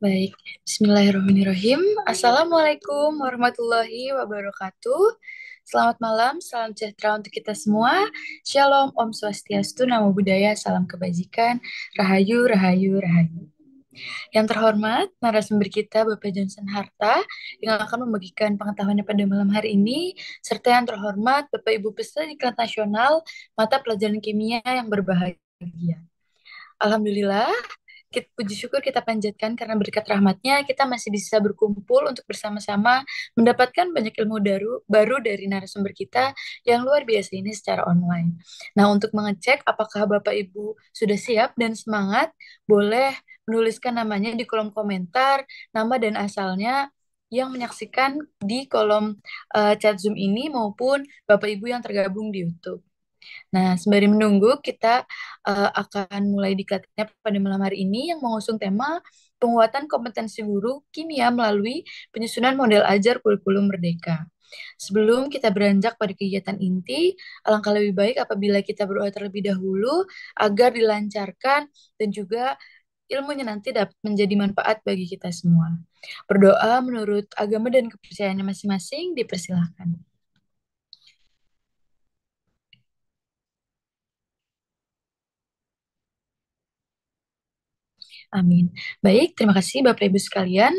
Baik, Bismillahirrahmanirrahim. Assalamualaikum warahmatullahi wabarakatuh. Selamat malam, salam sejahtera untuk kita semua. Shalom, Om Swastiastu, Namo budaya Salam Kebajikan, Rahayu, Rahayu, Rahayu. Yang terhormat, narasumber kita Bapak Johnson Harta yang akan membagikan pengetahuannya pada malam hari ini, serta yang terhormat Bapak Ibu peserta diklat nasional mata pelajaran kimia yang berbahagia. Alhamdulillah, kita puji syukur kita panjatkan karena berkat rahmatnya kita masih bisa berkumpul untuk bersama-sama mendapatkan banyak ilmu baru baru dari narasumber kita yang luar biasa ini secara online. Nah untuk mengecek apakah Bapak Ibu sudah siap dan semangat, boleh menuliskan namanya di kolom komentar, nama dan asalnya yang menyaksikan di kolom uh, chat Zoom ini maupun Bapak Ibu yang tergabung di YouTube. Nah, sembari menunggu, kita uh, akan mulai diklatnya pada malam hari ini yang mengusung tema penguatan kompetensi guru kimia melalui penyusunan model ajar kurikulum merdeka. Sebelum kita beranjak pada kegiatan inti, alangkah lebih baik apabila kita berdoa terlebih dahulu agar dilancarkan dan juga ilmunya nanti dapat menjadi manfaat bagi kita semua. Berdoa menurut agama dan kepercayaannya masing-masing dipersilahkan. Amin. Baik, terima kasih Bapak Ibu sekalian.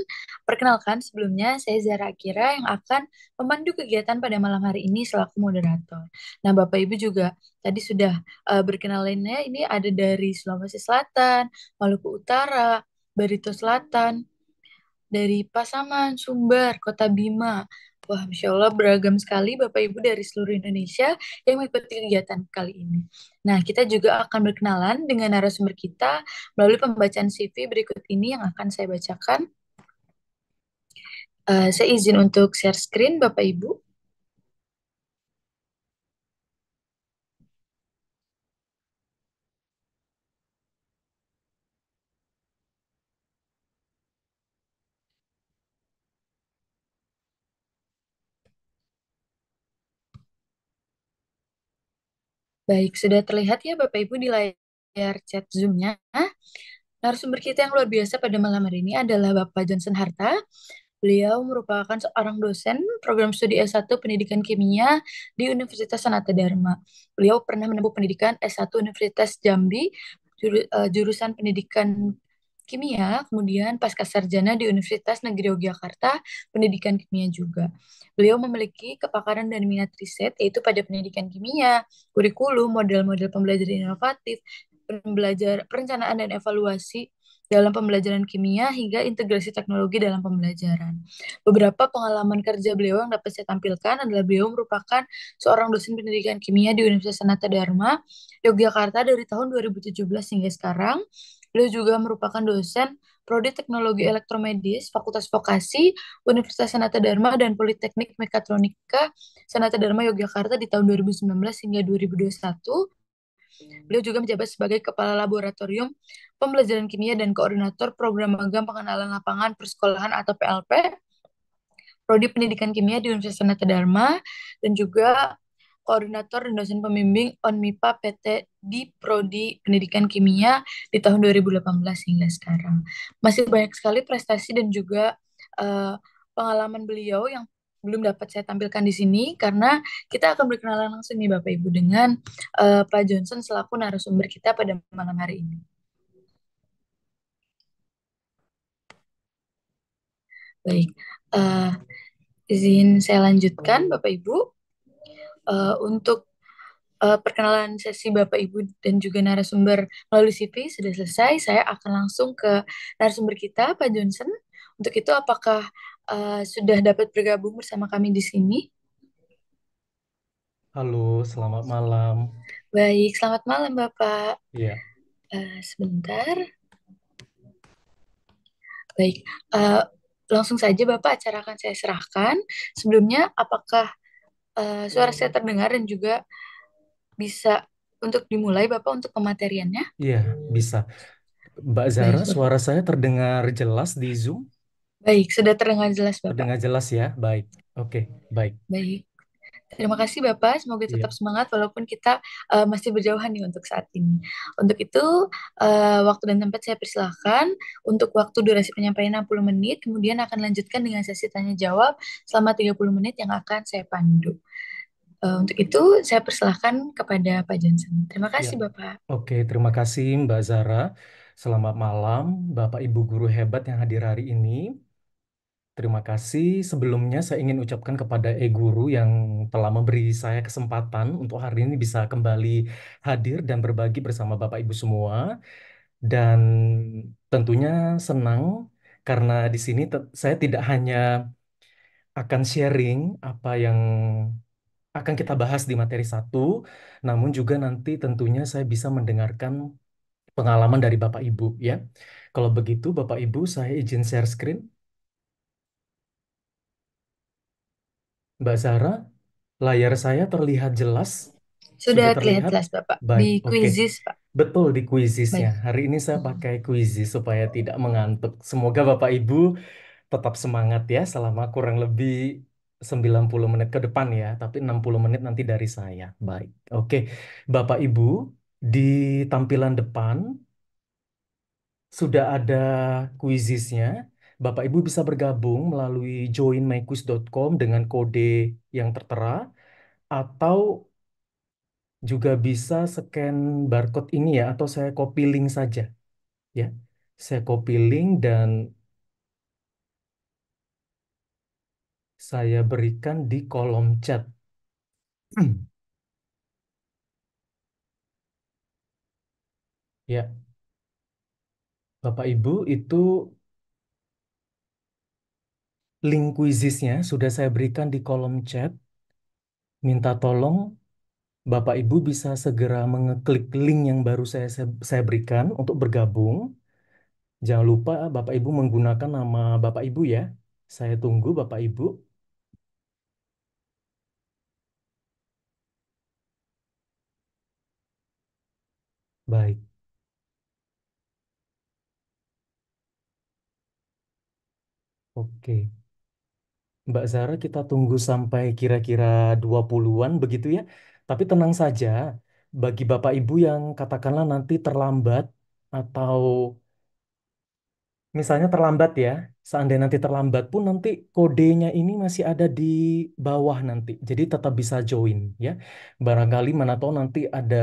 Perkenalkan sebelumnya saya Zara Akira yang akan memandu kegiatan pada malam hari ini selaku moderator. Nah, Bapak Ibu juga tadi sudah uh, eh, berkenalannya ini ada dari Sulawesi Selatan, Maluku Utara, Barito Selatan, dari Pasaman, Sumber, Kota Bima. Wah, Masya Allah beragam sekali Bapak Ibu dari seluruh Indonesia yang mengikuti kegiatan kali ini. Nah, kita juga akan berkenalan dengan narasumber kita melalui pembacaan CV berikut ini yang akan saya bacakan. Uh, saya izin untuk share screen, Bapak Ibu. Baik, sudah terlihat ya Bapak Ibu di layar chat Zoom-nya. Narasumber kita yang luar biasa pada malam hari ini adalah Bapak Johnson Harta. Beliau merupakan seorang dosen program studi S1 Pendidikan Kimia di Universitas Sanata Dharma. Beliau pernah menempuh pendidikan S1 Universitas Jambi, eh, jurusan Pendidikan kimia, kemudian pasca sarjana di Universitas Negeri Yogyakarta, pendidikan kimia juga. Beliau memiliki kepakaran dan minat riset yaitu pada pendidikan kimia, kurikulum, model-model pembelajaran inovatif, pembelajar perencanaan dan evaluasi dalam pembelajaran kimia hingga integrasi teknologi dalam pembelajaran. Beberapa pengalaman kerja beliau yang dapat saya tampilkan adalah beliau merupakan seorang dosen pendidikan kimia di Universitas Sanata Dharma, Yogyakarta dari tahun 2017 hingga sekarang. Beliau juga merupakan dosen Prodi Teknologi Elektromedis, Fakultas Vokasi, Universitas Sanata Dharma dan Politeknik Mekatronika Sanata Dharma Yogyakarta di tahun 2019 hingga 2021. Beliau juga menjabat sebagai Kepala Laboratorium Pembelajaran Kimia dan Koordinator Program Magang Pengenalan Lapangan Persekolahan atau PLP, Prodi Pendidikan Kimia di Universitas Sanata Dharma, dan juga koordinator dan dosen pembimbing ONMIPA PT di Prodi Pendidikan Kimia di tahun 2018 hingga sekarang. Masih banyak sekali prestasi dan juga uh, pengalaman beliau yang belum dapat saya tampilkan di sini karena kita akan berkenalan langsung nih Bapak Ibu dengan uh, Pak Johnson selaku narasumber kita pada malam hari ini. Baik, uh, izin saya lanjutkan Bapak Ibu uh, untuk uh, perkenalan sesi Bapak Ibu dan juga narasumber melalui CV sudah selesai. Saya akan langsung ke narasumber kita, Pak Johnson. Untuk itu, apakah uh, sudah dapat bergabung bersama kami di sini? Halo, selamat malam. Baik, selamat malam Bapak. Iya. Uh, sebentar. Baik, uh, langsung saja Bapak acara akan saya serahkan. Sebelumnya, apakah Eh, suara saya iya. terdengar dan juga bisa untuk dimulai Bapak untuk pemateriannya? Iya, bisa. Mbak Zara, baik. suara saya terdengar jelas di Zoom? Baik, sudah terdengar jelas Bapak. Terdengar jelas ya, baik. Oke, baik. Baik. Terima kasih Bapak, semoga iya. tetap semangat walaupun kita uh, masih berjauhan nih untuk saat ini. Untuk itu, uh, waktu dan tempat saya persilahkan. Untuk waktu durasi penyampaian 60 menit, kemudian akan lanjutkan dengan sesi tanya-jawab selama 30 menit yang akan saya pandu. Uh, untuk itu, saya persilahkan kepada Pak Johnson. Terima iya. kasih ya. Bapak. Oke, terima kasih Mbak Zara. Selamat malam Bapak Ibu Guru hebat yang hadir hari ini. Terima kasih. Sebelumnya saya ingin ucapkan kepada e-guru yang telah memberi saya kesempatan untuk hari ini bisa kembali hadir dan berbagi bersama Bapak Ibu semua. Dan tentunya senang karena di sini saya tidak hanya akan sharing apa yang akan kita bahas di materi satu, namun juga nanti tentunya saya bisa mendengarkan pengalaman dari Bapak Ibu ya. Kalau begitu Bapak Ibu saya izin share screen. Mbak Sarah, layar saya terlihat jelas. Sudah Sudah terlihat terlihat? jelas, Bapak. Di Baik, oke. Quizzes, Pak. Betul di Baik. kuisisnya. Hari ini saya hmm. pakai kuisis supaya tidak mengantuk. Semoga Bapak Ibu tetap semangat ya selama kurang lebih 90 menit ke depan ya, tapi 60 menit nanti dari saya. Baik. Oke. Bapak Ibu, di tampilan depan sudah ada kuisisnya. Bapak Ibu bisa bergabung melalui joinmyquiz.com dengan kode yang tertera atau juga bisa scan barcode ini ya atau saya copy link saja. Ya. Saya copy link dan saya berikan di kolom chat. ya. Bapak Ibu itu link kuisisnya sudah saya berikan di kolom chat. Minta tolong Bapak Ibu bisa segera mengeklik link yang baru saya, saya berikan untuk bergabung. Jangan lupa Bapak Ibu menggunakan nama Bapak Ibu ya. Saya tunggu Bapak Ibu. Baik. Oke. Mbak Zara kita tunggu sampai kira-kira 20-an begitu ya. Tapi tenang saja, bagi Bapak Ibu yang katakanlah nanti terlambat atau misalnya terlambat ya, seandainya nanti terlambat pun nanti kodenya ini masih ada di bawah nanti. Jadi tetap bisa join ya. Barangkali mana tahu nanti ada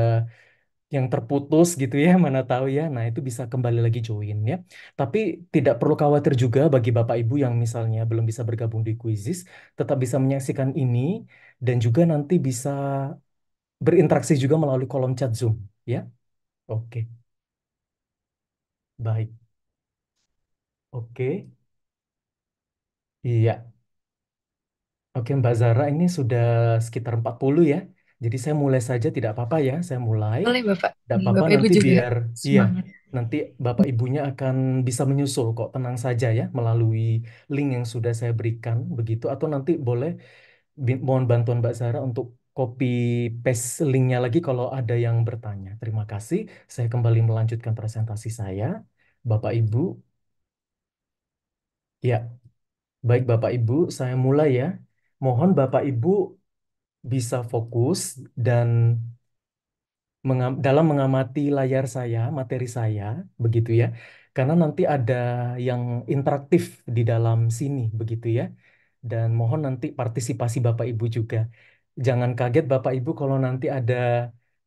yang terputus gitu ya, mana tahu ya. Nah, itu bisa kembali lagi join ya. Tapi tidak perlu khawatir juga bagi Bapak Ibu yang misalnya belum bisa bergabung di kuisis, tetap bisa menyaksikan ini dan juga nanti bisa berinteraksi juga melalui kolom chat Zoom ya. Oke. Baik. Oke. Iya. Oke, Mbak Zara ini sudah sekitar 40 ya. Jadi saya mulai saja tidak apa-apa ya, saya mulai. Boleh Bapak. Tidak hmm, apa-apa Bapak nanti Ibu juga biar iya. Nanti Bapak Ibunya akan bisa menyusul kok, tenang saja ya melalui link yang sudah saya berikan begitu atau nanti boleh mohon bantuan Mbak Sarah untuk copy paste linknya lagi kalau ada yang bertanya. Terima kasih. Saya kembali melanjutkan presentasi saya. Bapak Ibu. Ya, baik Bapak Ibu, saya mulai ya. Mohon Bapak Ibu bisa fokus dan mengam dalam mengamati layar saya, materi saya, begitu ya. Karena nanti ada yang interaktif di dalam sini, begitu ya. Dan mohon nanti partisipasi Bapak Ibu juga. Jangan kaget Bapak Ibu kalau nanti ada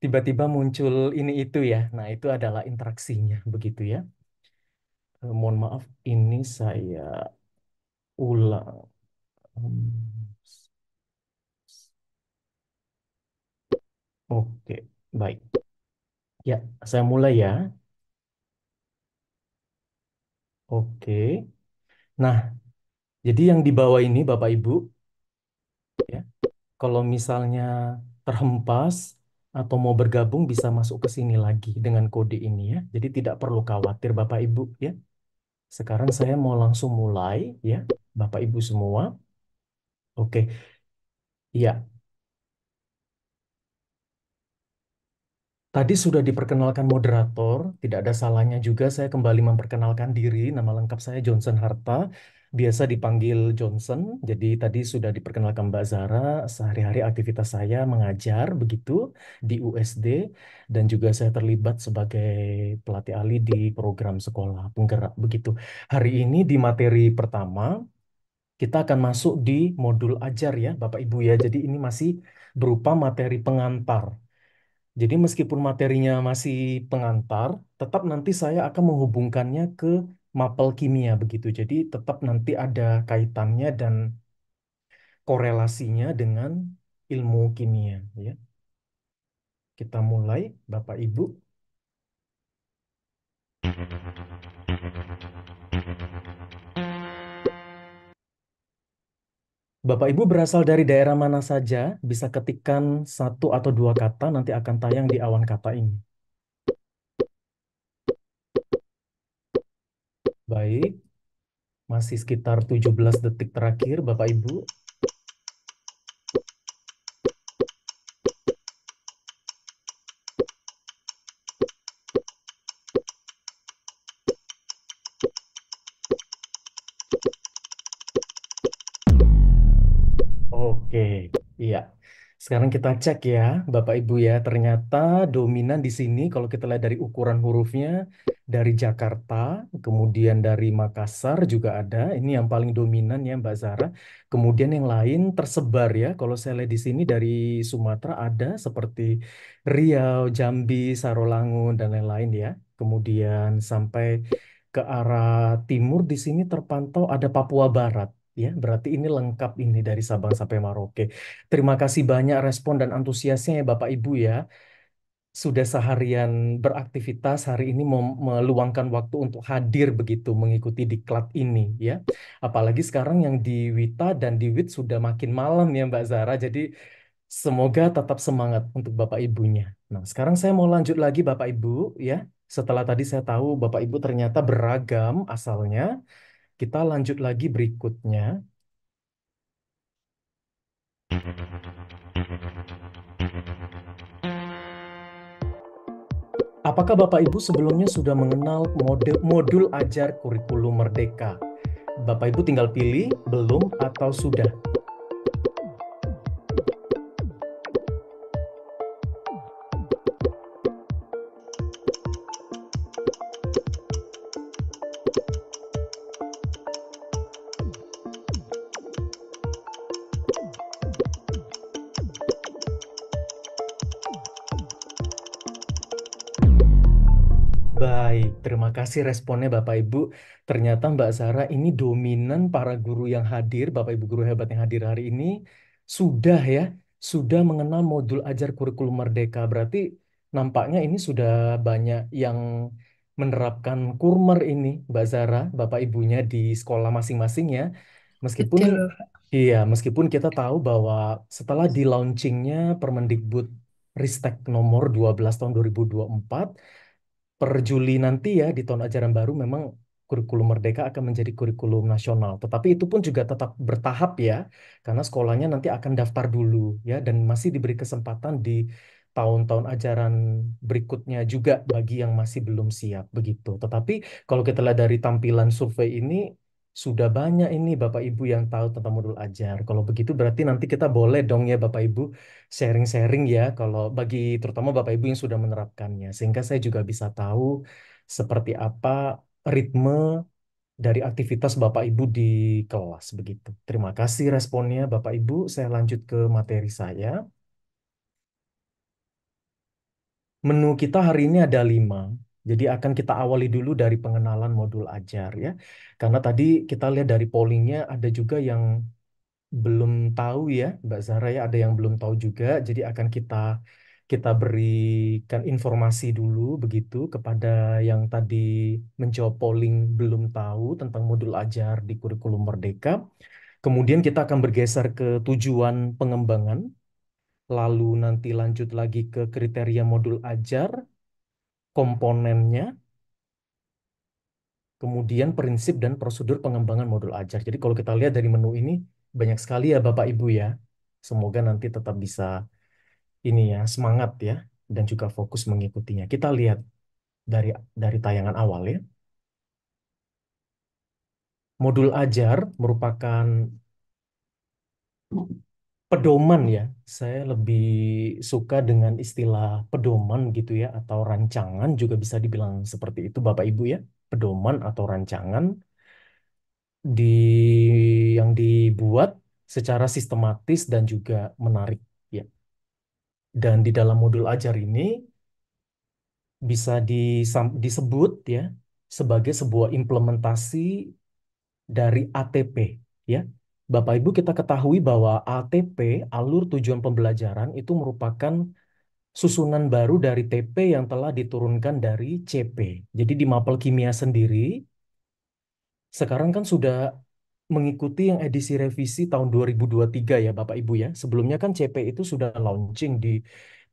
tiba-tiba muncul ini itu ya. Nah, itu adalah interaksinya, begitu ya. Eh, mohon maaf, ini saya ulang. Hmm. Oke, baik. Ya, saya mulai ya. Oke. Nah, jadi yang di bawah ini Bapak Ibu, ya, kalau misalnya terhempas atau mau bergabung bisa masuk ke sini lagi dengan kode ini ya. Jadi tidak perlu khawatir Bapak Ibu ya. Sekarang saya mau langsung mulai ya, Bapak Ibu semua. Oke. Ya, Tadi sudah diperkenalkan moderator, tidak ada salahnya juga saya kembali memperkenalkan diri. Nama lengkap saya Johnson Harta, biasa dipanggil Johnson. Jadi tadi sudah diperkenalkan Mbak Zara, sehari-hari aktivitas saya mengajar begitu di USD dan juga saya terlibat sebagai pelatih ahli di program sekolah penggerak begitu. Hari ini di materi pertama kita akan masuk di modul ajar ya Bapak Ibu ya. Jadi ini masih berupa materi pengantar jadi meskipun materinya masih pengantar, tetap nanti saya akan menghubungkannya ke mapel kimia begitu. Jadi tetap nanti ada kaitannya dan korelasinya dengan ilmu kimia ya. Kita mulai Bapak Ibu. Bapak Ibu berasal dari daerah mana saja, bisa ketikkan satu atau dua kata nanti akan tayang di awan kata ini. Baik, masih sekitar 17 detik terakhir Bapak Ibu. Sekarang kita cek ya, Bapak Ibu ya. Ternyata dominan di sini kalau kita lihat dari ukuran hurufnya dari Jakarta, kemudian dari Makassar juga ada. Ini yang paling dominan ya Mbak Zara. Kemudian yang lain tersebar ya. Kalau saya lihat di sini dari Sumatera ada seperti Riau, Jambi, Sarolangun dan lain-lain ya. Kemudian sampai ke arah timur di sini terpantau ada Papua Barat Ya, berarti ini lengkap ini dari Sabang sampai Merauke. Terima kasih banyak respon dan antusiasnya ya Bapak Ibu ya. Sudah seharian beraktivitas, hari ini meluangkan waktu untuk hadir begitu mengikuti diklat ini ya. Apalagi sekarang yang di Wita dan di Wit sudah makin malam ya Mbak Zara. Jadi semoga tetap semangat untuk Bapak Ibunya. Nah, sekarang saya mau lanjut lagi Bapak Ibu ya. Setelah tadi saya tahu Bapak Ibu ternyata beragam asalnya. Kita lanjut lagi berikutnya. Apakah Bapak Ibu sebelumnya sudah mengenal modul, modul ajar kurikulum merdeka? Bapak Ibu tinggal pilih belum atau sudah. terima kasih responnya Bapak Ibu. Ternyata Mbak Sarah ini dominan para guru yang hadir, Bapak Ibu guru hebat yang hadir hari ini sudah ya, sudah mengenal modul ajar kurikulum merdeka. Berarti nampaknya ini sudah banyak yang menerapkan kurmer ini, Mbak Sarah, Bapak Ibunya di sekolah masing-masing ya. Meskipun Betul. iya, meskipun kita tahu bahwa setelah di launchingnya Permendikbud Ristek nomor 12 tahun 2024 per Juli nanti ya di tahun ajaran baru memang kurikulum merdeka akan menjadi kurikulum nasional. Tetapi itu pun juga tetap bertahap ya, karena sekolahnya nanti akan daftar dulu ya dan masih diberi kesempatan di tahun-tahun ajaran berikutnya juga bagi yang masih belum siap begitu. Tetapi kalau kita lihat dari tampilan survei ini sudah banyak ini Bapak Ibu yang tahu tentang modul ajar. Kalau begitu berarti nanti kita boleh dong ya Bapak Ibu sharing-sharing ya kalau bagi terutama Bapak Ibu yang sudah menerapkannya sehingga saya juga bisa tahu seperti apa ritme dari aktivitas Bapak Ibu di kelas begitu. Terima kasih responnya Bapak Ibu. Saya lanjut ke materi saya. Menu kita hari ini ada lima. Jadi akan kita awali dulu dari pengenalan modul ajar ya. Karena tadi kita lihat dari pollingnya ada juga yang belum tahu ya, Mbak Zara ya, ada yang belum tahu juga. Jadi akan kita kita berikan informasi dulu begitu kepada yang tadi menjawab polling belum tahu tentang modul ajar di kurikulum Merdeka. Kemudian kita akan bergeser ke tujuan pengembangan, lalu nanti lanjut lagi ke kriteria modul ajar, komponennya, kemudian prinsip dan prosedur pengembangan modul ajar. Jadi kalau kita lihat dari menu ini, banyak sekali ya Bapak Ibu ya. Semoga nanti tetap bisa ini ya, semangat ya, dan juga fokus mengikutinya. Kita lihat dari dari tayangan awal ya. Modul ajar merupakan pedoman ya. Saya lebih suka dengan istilah pedoman gitu ya atau rancangan juga bisa dibilang seperti itu Bapak Ibu ya. Pedoman atau rancangan di yang dibuat secara sistematis dan juga menarik ya. Dan di dalam modul ajar ini bisa disebut ya sebagai sebuah implementasi dari ATP ya Bapak Ibu kita ketahui bahwa ATP, alur tujuan pembelajaran, itu merupakan susunan baru dari TP yang telah diturunkan dari CP. Jadi di mapel kimia sendiri, sekarang kan sudah mengikuti yang edisi revisi tahun 2023 ya Bapak Ibu ya. Sebelumnya kan CP itu sudah launching di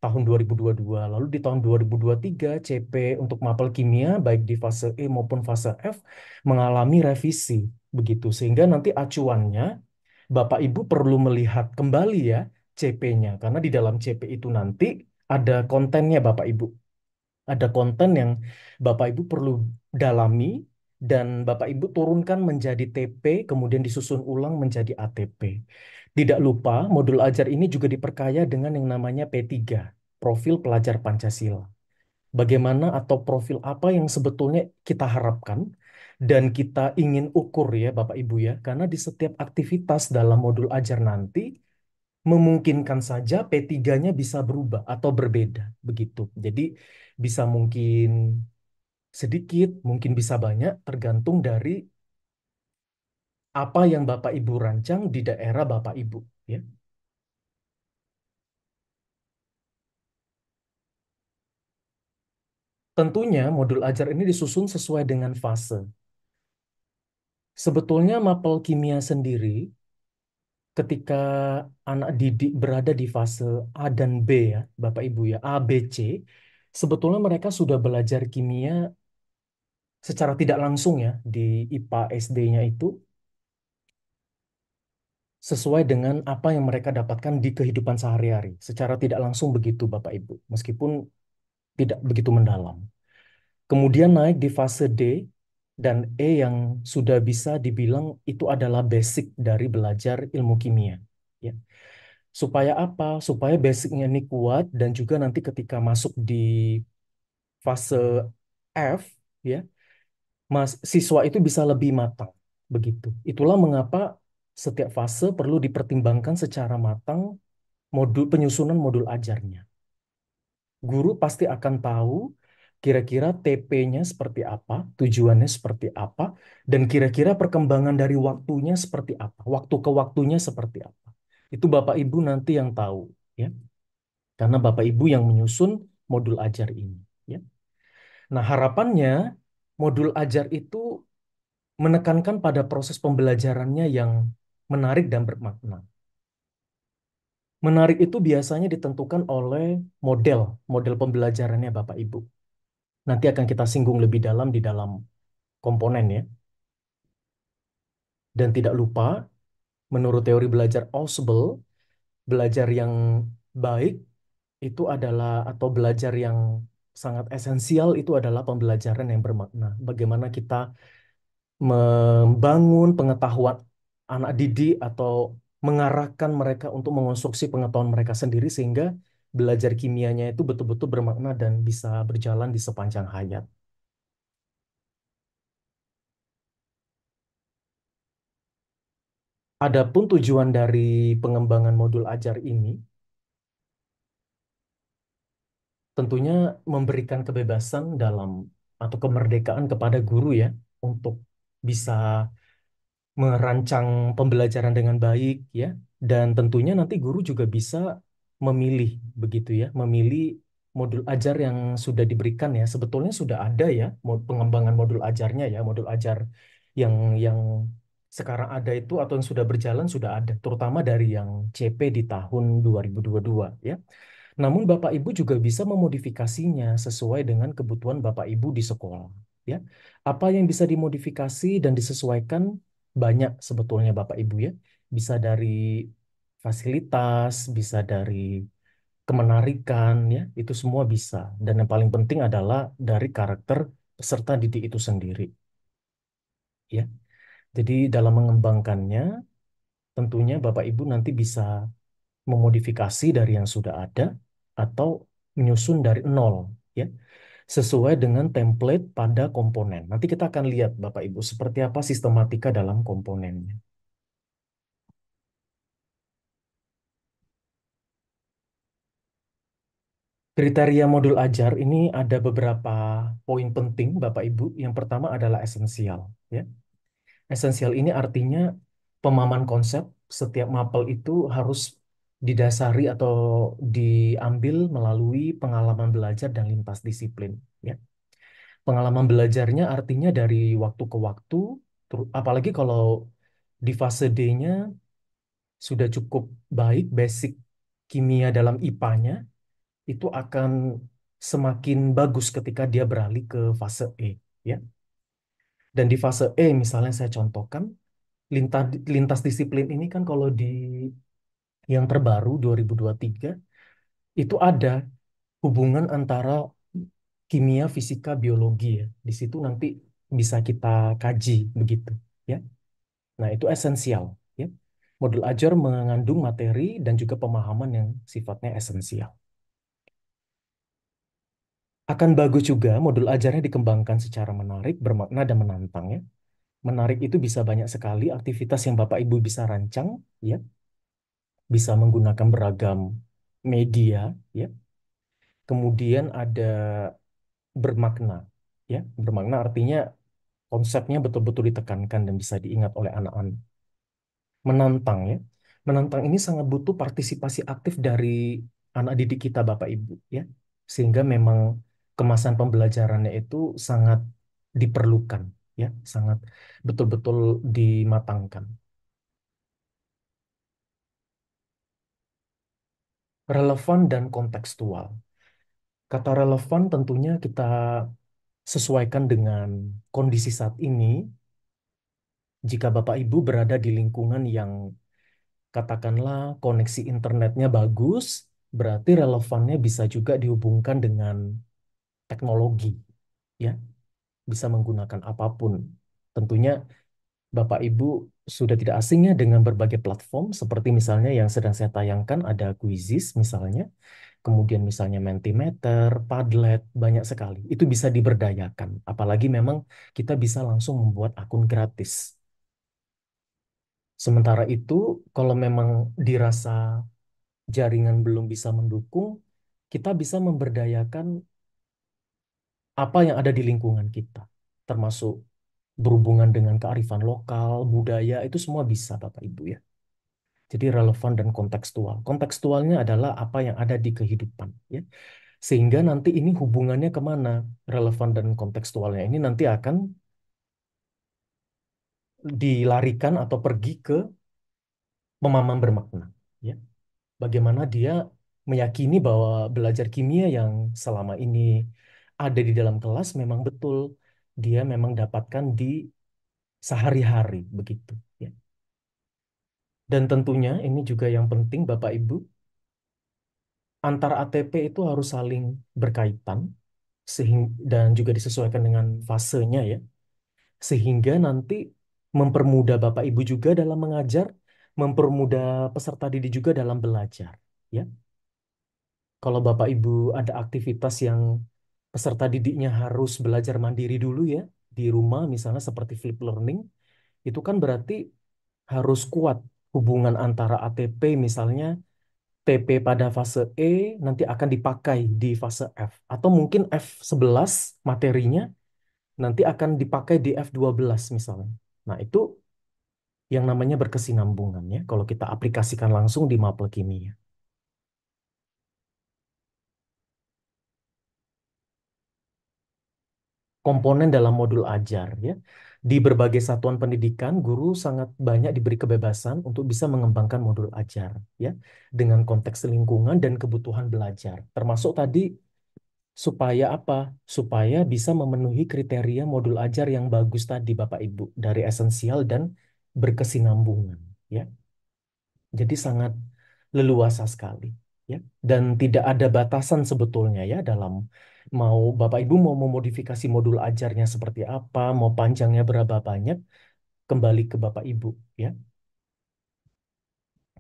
tahun 2022. Lalu di tahun 2023 CP untuk mapel kimia baik di fase E maupun fase F mengalami revisi begitu sehingga nanti acuannya Bapak Ibu perlu melihat kembali ya CP-nya karena di dalam CP itu nanti ada kontennya Bapak Ibu. Ada konten yang Bapak Ibu perlu dalami dan Bapak Ibu turunkan menjadi TP, kemudian disusun ulang menjadi ATP. Tidak lupa, modul ajar ini juga diperkaya dengan yang namanya P3, Profil Pelajar Pancasila. Bagaimana atau profil apa yang sebetulnya kita harapkan dan kita ingin ukur ya Bapak Ibu ya, karena di setiap aktivitas dalam modul ajar nanti memungkinkan saja P3-nya bisa berubah atau berbeda begitu. Jadi bisa mungkin sedikit, mungkin bisa banyak tergantung dari apa yang Bapak Ibu rancang di daerah Bapak Ibu ya. Tentunya modul ajar ini disusun sesuai dengan fase. Sebetulnya mapel kimia sendiri ketika anak didik berada di fase A dan B ya, Bapak Ibu ya, A, B, C, sebetulnya mereka sudah belajar kimia secara tidak langsung ya di IPA SD-nya itu sesuai dengan apa yang mereka dapatkan di kehidupan sehari-hari. Secara tidak langsung begitu Bapak Ibu, meskipun tidak begitu mendalam. Kemudian naik di fase D, dan E yang sudah bisa dibilang itu adalah basic dari belajar ilmu kimia. Ya. Supaya apa? Supaya basicnya ini kuat dan juga nanti ketika masuk di fase F, ya, mas siswa itu bisa lebih matang. Begitu. Itulah mengapa setiap fase perlu dipertimbangkan secara matang modul penyusunan modul ajarnya. Guru pasti akan tahu kira-kira TP-nya seperti apa, tujuannya seperti apa, dan kira-kira perkembangan dari waktunya seperti apa, waktu ke waktunya seperti apa. Itu Bapak Ibu nanti yang tahu, ya. Karena Bapak Ibu yang menyusun modul ajar ini, ya. Nah, harapannya modul ajar itu menekankan pada proses pembelajarannya yang menarik dan bermakna. Menarik itu biasanya ditentukan oleh model, model pembelajarannya Bapak Ibu nanti akan kita singgung lebih dalam di dalam komponen ya. Dan tidak lupa, menurut teori belajar Ausubel, belajar yang baik itu adalah atau belajar yang sangat esensial itu adalah pembelajaran yang bermakna. Bagaimana kita membangun pengetahuan anak didik atau mengarahkan mereka untuk mengonstruksi pengetahuan mereka sendiri sehingga belajar kimianya itu betul-betul bermakna dan bisa berjalan di sepanjang hayat. Adapun tujuan dari pengembangan modul ajar ini tentunya memberikan kebebasan dalam atau kemerdekaan kepada guru ya untuk bisa merancang pembelajaran dengan baik ya dan tentunya nanti guru juga bisa memilih begitu ya, memilih modul ajar yang sudah diberikan ya. Sebetulnya sudah ada ya pengembangan modul ajarnya ya, modul ajar yang yang sekarang ada itu atau yang sudah berjalan sudah ada, terutama dari yang CP di tahun 2022 ya. Namun Bapak Ibu juga bisa memodifikasinya sesuai dengan kebutuhan Bapak Ibu di sekolah ya. Apa yang bisa dimodifikasi dan disesuaikan banyak sebetulnya Bapak Ibu ya. Bisa dari fasilitas, bisa dari kemenarikan, ya, itu semua bisa. Dan yang paling penting adalah dari karakter peserta didik itu sendiri. Ya. Jadi dalam mengembangkannya, tentunya Bapak Ibu nanti bisa memodifikasi dari yang sudah ada atau menyusun dari nol, ya. Sesuai dengan template pada komponen. Nanti kita akan lihat Bapak Ibu seperti apa sistematika dalam komponennya. Kriteria modul ajar ini ada beberapa poin penting, Bapak Ibu. Yang pertama adalah esensial. Ya. Esensial ini artinya pemahaman konsep setiap mapel itu harus didasari atau diambil melalui pengalaman belajar dan lintas disiplin. Ya. Pengalaman belajarnya artinya dari waktu ke waktu, apalagi kalau di fase D-nya sudah cukup baik basic kimia dalam IPA-nya, itu akan semakin bagus ketika dia beralih ke fase E, ya. Dan di fase E misalnya saya contohkan lintas lintas disiplin ini kan kalau di yang terbaru 2023 itu ada hubungan antara kimia, fisika, biologi ya. Di situ nanti bisa kita kaji begitu, ya. Nah, itu esensial, ya. Modul ajar mengandung materi dan juga pemahaman yang sifatnya esensial akan bagus juga modul ajarnya dikembangkan secara menarik, bermakna dan menantang ya. Menarik itu bisa banyak sekali aktivitas yang Bapak Ibu bisa rancang ya. Bisa menggunakan beragam media ya. Kemudian ada bermakna ya. Bermakna artinya konsepnya betul-betul ditekankan dan bisa diingat oleh anak-anak. Menantang ya. Menantang ini sangat butuh partisipasi aktif dari anak didik kita Bapak Ibu ya. Sehingga memang kemasan pembelajarannya itu sangat diperlukan, ya, sangat betul-betul dimatangkan. Relevan dan kontekstual. Kata relevan tentunya kita sesuaikan dengan kondisi saat ini. Jika Bapak Ibu berada di lingkungan yang katakanlah koneksi internetnya bagus, berarti relevannya bisa juga dihubungkan dengan teknologi ya bisa menggunakan apapun tentunya Bapak Ibu sudah tidak asingnya dengan berbagai platform seperti misalnya yang sedang saya tayangkan ada Quizzes misalnya kemudian misalnya Mentimeter, Padlet banyak sekali itu bisa diberdayakan apalagi memang kita bisa langsung membuat akun gratis sementara itu kalau memang dirasa jaringan belum bisa mendukung kita bisa memberdayakan apa yang ada di lingkungan kita, termasuk berhubungan dengan kearifan lokal, budaya, itu semua bisa Bapak Ibu ya. Jadi relevan dan kontekstual. Kontekstualnya adalah apa yang ada di kehidupan. Ya. Sehingga nanti ini hubungannya kemana relevan dan kontekstualnya. Ini nanti akan dilarikan atau pergi ke pemahaman bermakna. Ya. Bagaimana dia meyakini bahwa belajar kimia yang selama ini ada di dalam kelas memang betul dia memang dapatkan di sehari-hari begitu ya. Dan tentunya ini juga yang penting Bapak Ibu antara ATP itu harus saling berkaitan sehingga dan juga disesuaikan dengan fasenya ya. Sehingga nanti mempermudah Bapak Ibu juga dalam mengajar, mempermudah peserta didik juga dalam belajar ya. Kalau Bapak Ibu ada aktivitas yang peserta didiknya harus belajar mandiri dulu ya di rumah misalnya seperti flip learning itu kan berarti harus kuat hubungan antara ATP misalnya TP pada fase E nanti akan dipakai di fase F atau mungkin F11 materinya nanti akan dipakai di F12 misalnya. Nah, itu yang namanya berkesinambungan ya kalau kita aplikasikan langsung di mapel kimia. komponen dalam modul ajar ya. Di berbagai satuan pendidikan, guru sangat banyak diberi kebebasan untuk bisa mengembangkan modul ajar ya dengan konteks lingkungan dan kebutuhan belajar. Termasuk tadi supaya apa? Supaya bisa memenuhi kriteria modul ajar yang bagus tadi Bapak Ibu dari esensial dan berkesinambungan ya. Jadi sangat leluasa sekali ya dan tidak ada batasan sebetulnya ya dalam mau Bapak Ibu mau memodifikasi modul ajarnya seperti apa, mau panjangnya berapa banyak, kembali ke Bapak Ibu ya.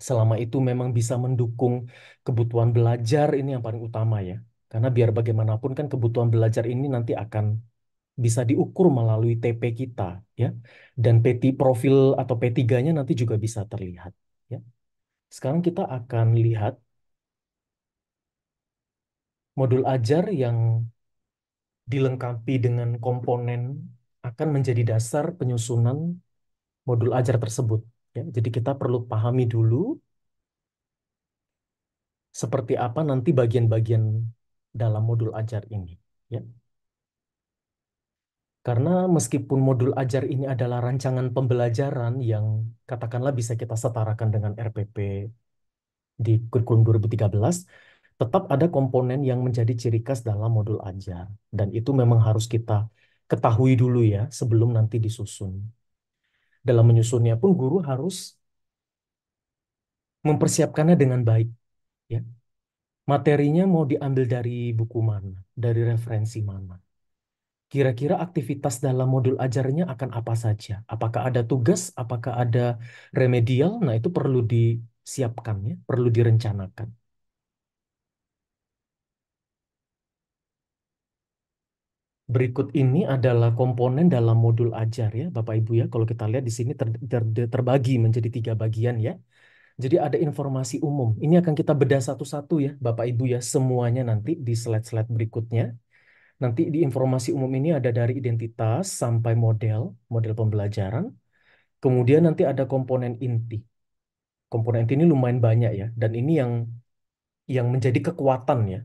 Selama itu memang bisa mendukung kebutuhan belajar ini yang paling utama ya. Karena biar bagaimanapun kan kebutuhan belajar ini nanti akan bisa diukur melalui TP kita ya. Dan PT profil atau P3-nya nanti juga bisa terlihat ya. Sekarang kita akan lihat modul ajar yang dilengkapi dengan komponen akan menjadi dasar penyusunan modul ajar tersebut. Ya, jadi kita perlu pahami dulu seperti apa nanti bagian-bagian dalam modul ajar ini. Ya. Karena meskipun modul ajar ini adalah rancangan pembelajaran yang katakanlah bisa kita setarakan dengan RPP di kurikulum 2013, tetap ada komponen yang menjadi ciri khas dalam modul ajar. Dan itu memang harus kita ketahui dulu ya sebelum nanti disusun. Dalam menyusunnya pun guru harus mempersiapkannya dengan baik. Ya. Materinya mau diambil dari buku mana, dari referensi mana. Kira-kira aktivitas dalam modul ajarnya akan apa saja? Apakah ada tugas, apakah ada remedial? Nah itu perlu disiapkan, ya. perlu direncanakan. Berikut ini adalah komponen dalam modul ajar ya, Bapak Ibu ya. Kalau kita lihat di sini ter, ter, terbagi menjadi tiga bagian ya. Jadi ada informasi umum. Ini akan kita bedah satu-satu ya, Bapak Ibu ya, semuanya nanti di slide-slide berikutnya. Nanti di informasi umum ini ada dari identitas sampai model, model pembelajaran. Kemudian nanti ada komponen inti. Komponen inti ini lumayan banyak ya, dan ini yang yang menjadi kekuatan ya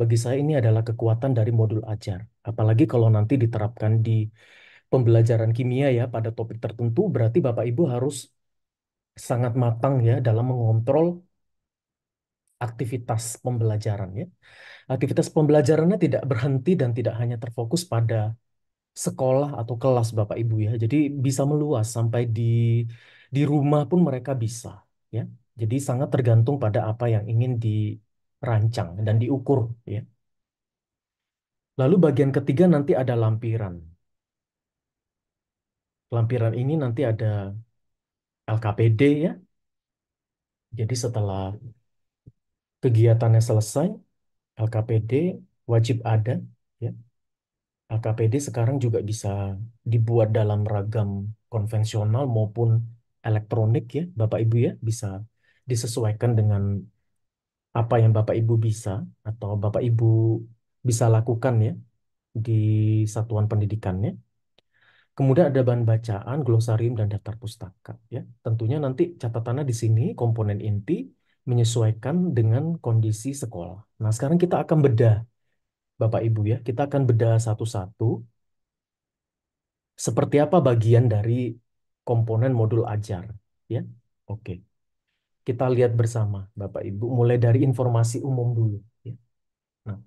bagi saya ini adalah kekuatan dari modul ajar. Apalagi kalau nanti diterapkan di pembelajaran kimia ya pada topik tertentu, berarti Bapak Ibu harus sangat matang ya dalam mengontrol aktivitas pembelajaran ya. Aktivitas pembelajarannya tidak berhenti dan tidak hanya terfokus pada sekolah atau kelas Bapak Ibu ya. Jadi bisa meluas sampai di di rumah pun mereka bisa ya. Jadi sangat tergantung pada apa yang ingin di rancang dan diukur. Ya. Lalu bagian ketiga nanti ada lampiran. Lampiran ini nanti ada LKPD ya. Jadi setelah kegiatannya selesai, LKPD wajib ada. Ya. LKPD sekarang juga bisa dibuat dalam ragam konvensional maupun elektronik ya, Bapak Ibu ya, bisa disesuaikan dengan apa yang Bapak Ibu bisa atau Bapak Ibu bisa lakukan ya di satuan pendidikannya. Kemudian ada bahan bacaan, glosarium, dan daftar pustaka. Ya, tentunya nanti catatannya di sini komponen inti menyesuaikan dengan kondisi sekolah. Nah, sekarang kita akan bedah, Bapak Ibu ya, kita akan bedah satu-satu. Seperti apa bagian dari komponen modul ajar? Ya, oke kita lihat bersama, Bapak Ibu, mulai dari informasi umum dulu. Ya. Nah,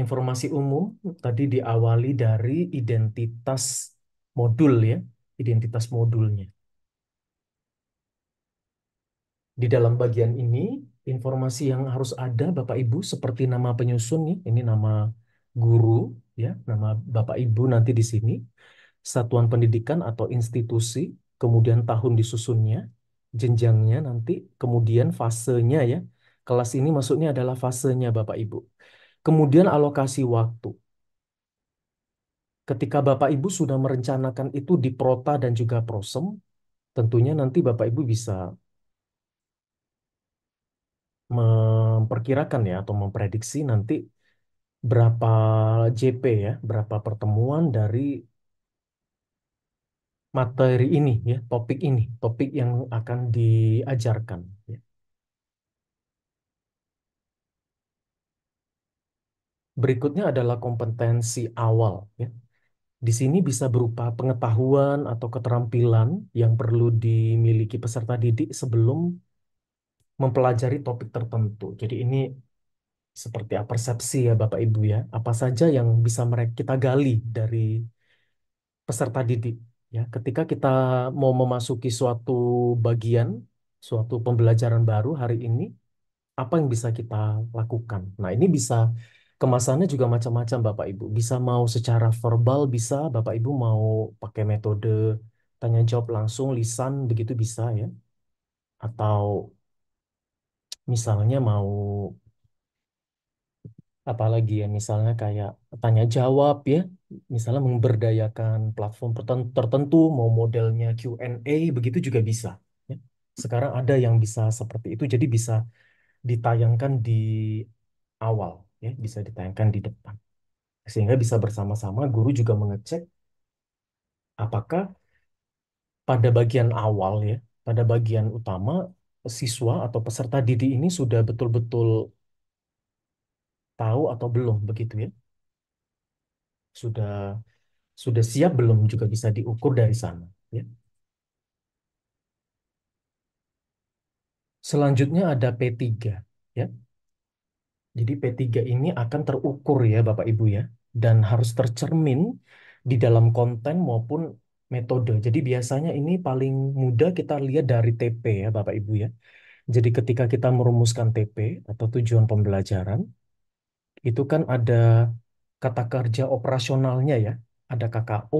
informasi umum tadi diawali dari identitas modul ya, identitas modulnya. Di dalam bagian ini, informasi yang harus ada Bapak Ibu seperti nama penyusun nih, ini nama guru ya, nama Bapak Ibu nanti di sini, satuan pendidikan atau institusi, kemudian tahun disusunnya, jenjangnya nanti, kemudian fasenya ya. Kelas ini maksudnya adalah fasenya Bapak Ibu. Kemudian alokasi waktu. Ketika Bapak Ibu sudah merencanakan itu di prota dan juga prosem, tentunya nanti Bapak Ibu bisa memperkirakan ya atau memprediksi nanti berapa JP ya, berapa pertemuan dari materi ini ya topik ini topik yang akan diajarkan ya. berikutnya adalah kompetensi awal ya di sini bisa berupa pengetahuan atau keterampilan yang perlu dimiliki peserta didik sebelum mempelajari topik tertentu jadi ini seperti apa persepsi ya Bapak Ibu ya apa saja yang bisa mereka kita gali dari peserta didik Ya, ketika kita mau memasuki suatu bagian, suatu pembelajaran baru hari ini, apa yang bisa kita lakukan? Nah, ini bisa kemasannya juga macam-macam Bapak Ibu. Bisa mau secara verbal, bisa Bapak Ibu mau pakai metode tanya jawab langsung lisan begitu bisa ya. Atau misalnya mau apalagi ya misalnya kayak tanya jawab ya misalnya memberdayakan platform tertentu mau modelnya Q&A begitu juga bisa ya. sekarang ada yang bisa seperti itu jadi bisa ditayangkan di awal ya bisa ditayangkan di depan sehingga bisa bersama-sama guru juga mengecek apakah pada bagian awal ya pada bagian utama siswa atau peserta didik ini sudah betul-betul tahu atau belum begitu ya? Sudah sudah siap belum juga bisa diukur dari sana ya. Selanjutnya ada P3 ya. Jadi P3 ini akan terukur ya Bapak Ibu ya dan harus tercermin di dalam konten maupun metode. Jadi biasanya ini paling mudah kita lihat dari TP ya Bapak Ibu ya. Jadi ketika kita merumuskan TP atau tujuan pembelajaran, itu kan ada kata kerja operasionalnya ya, ada KKO,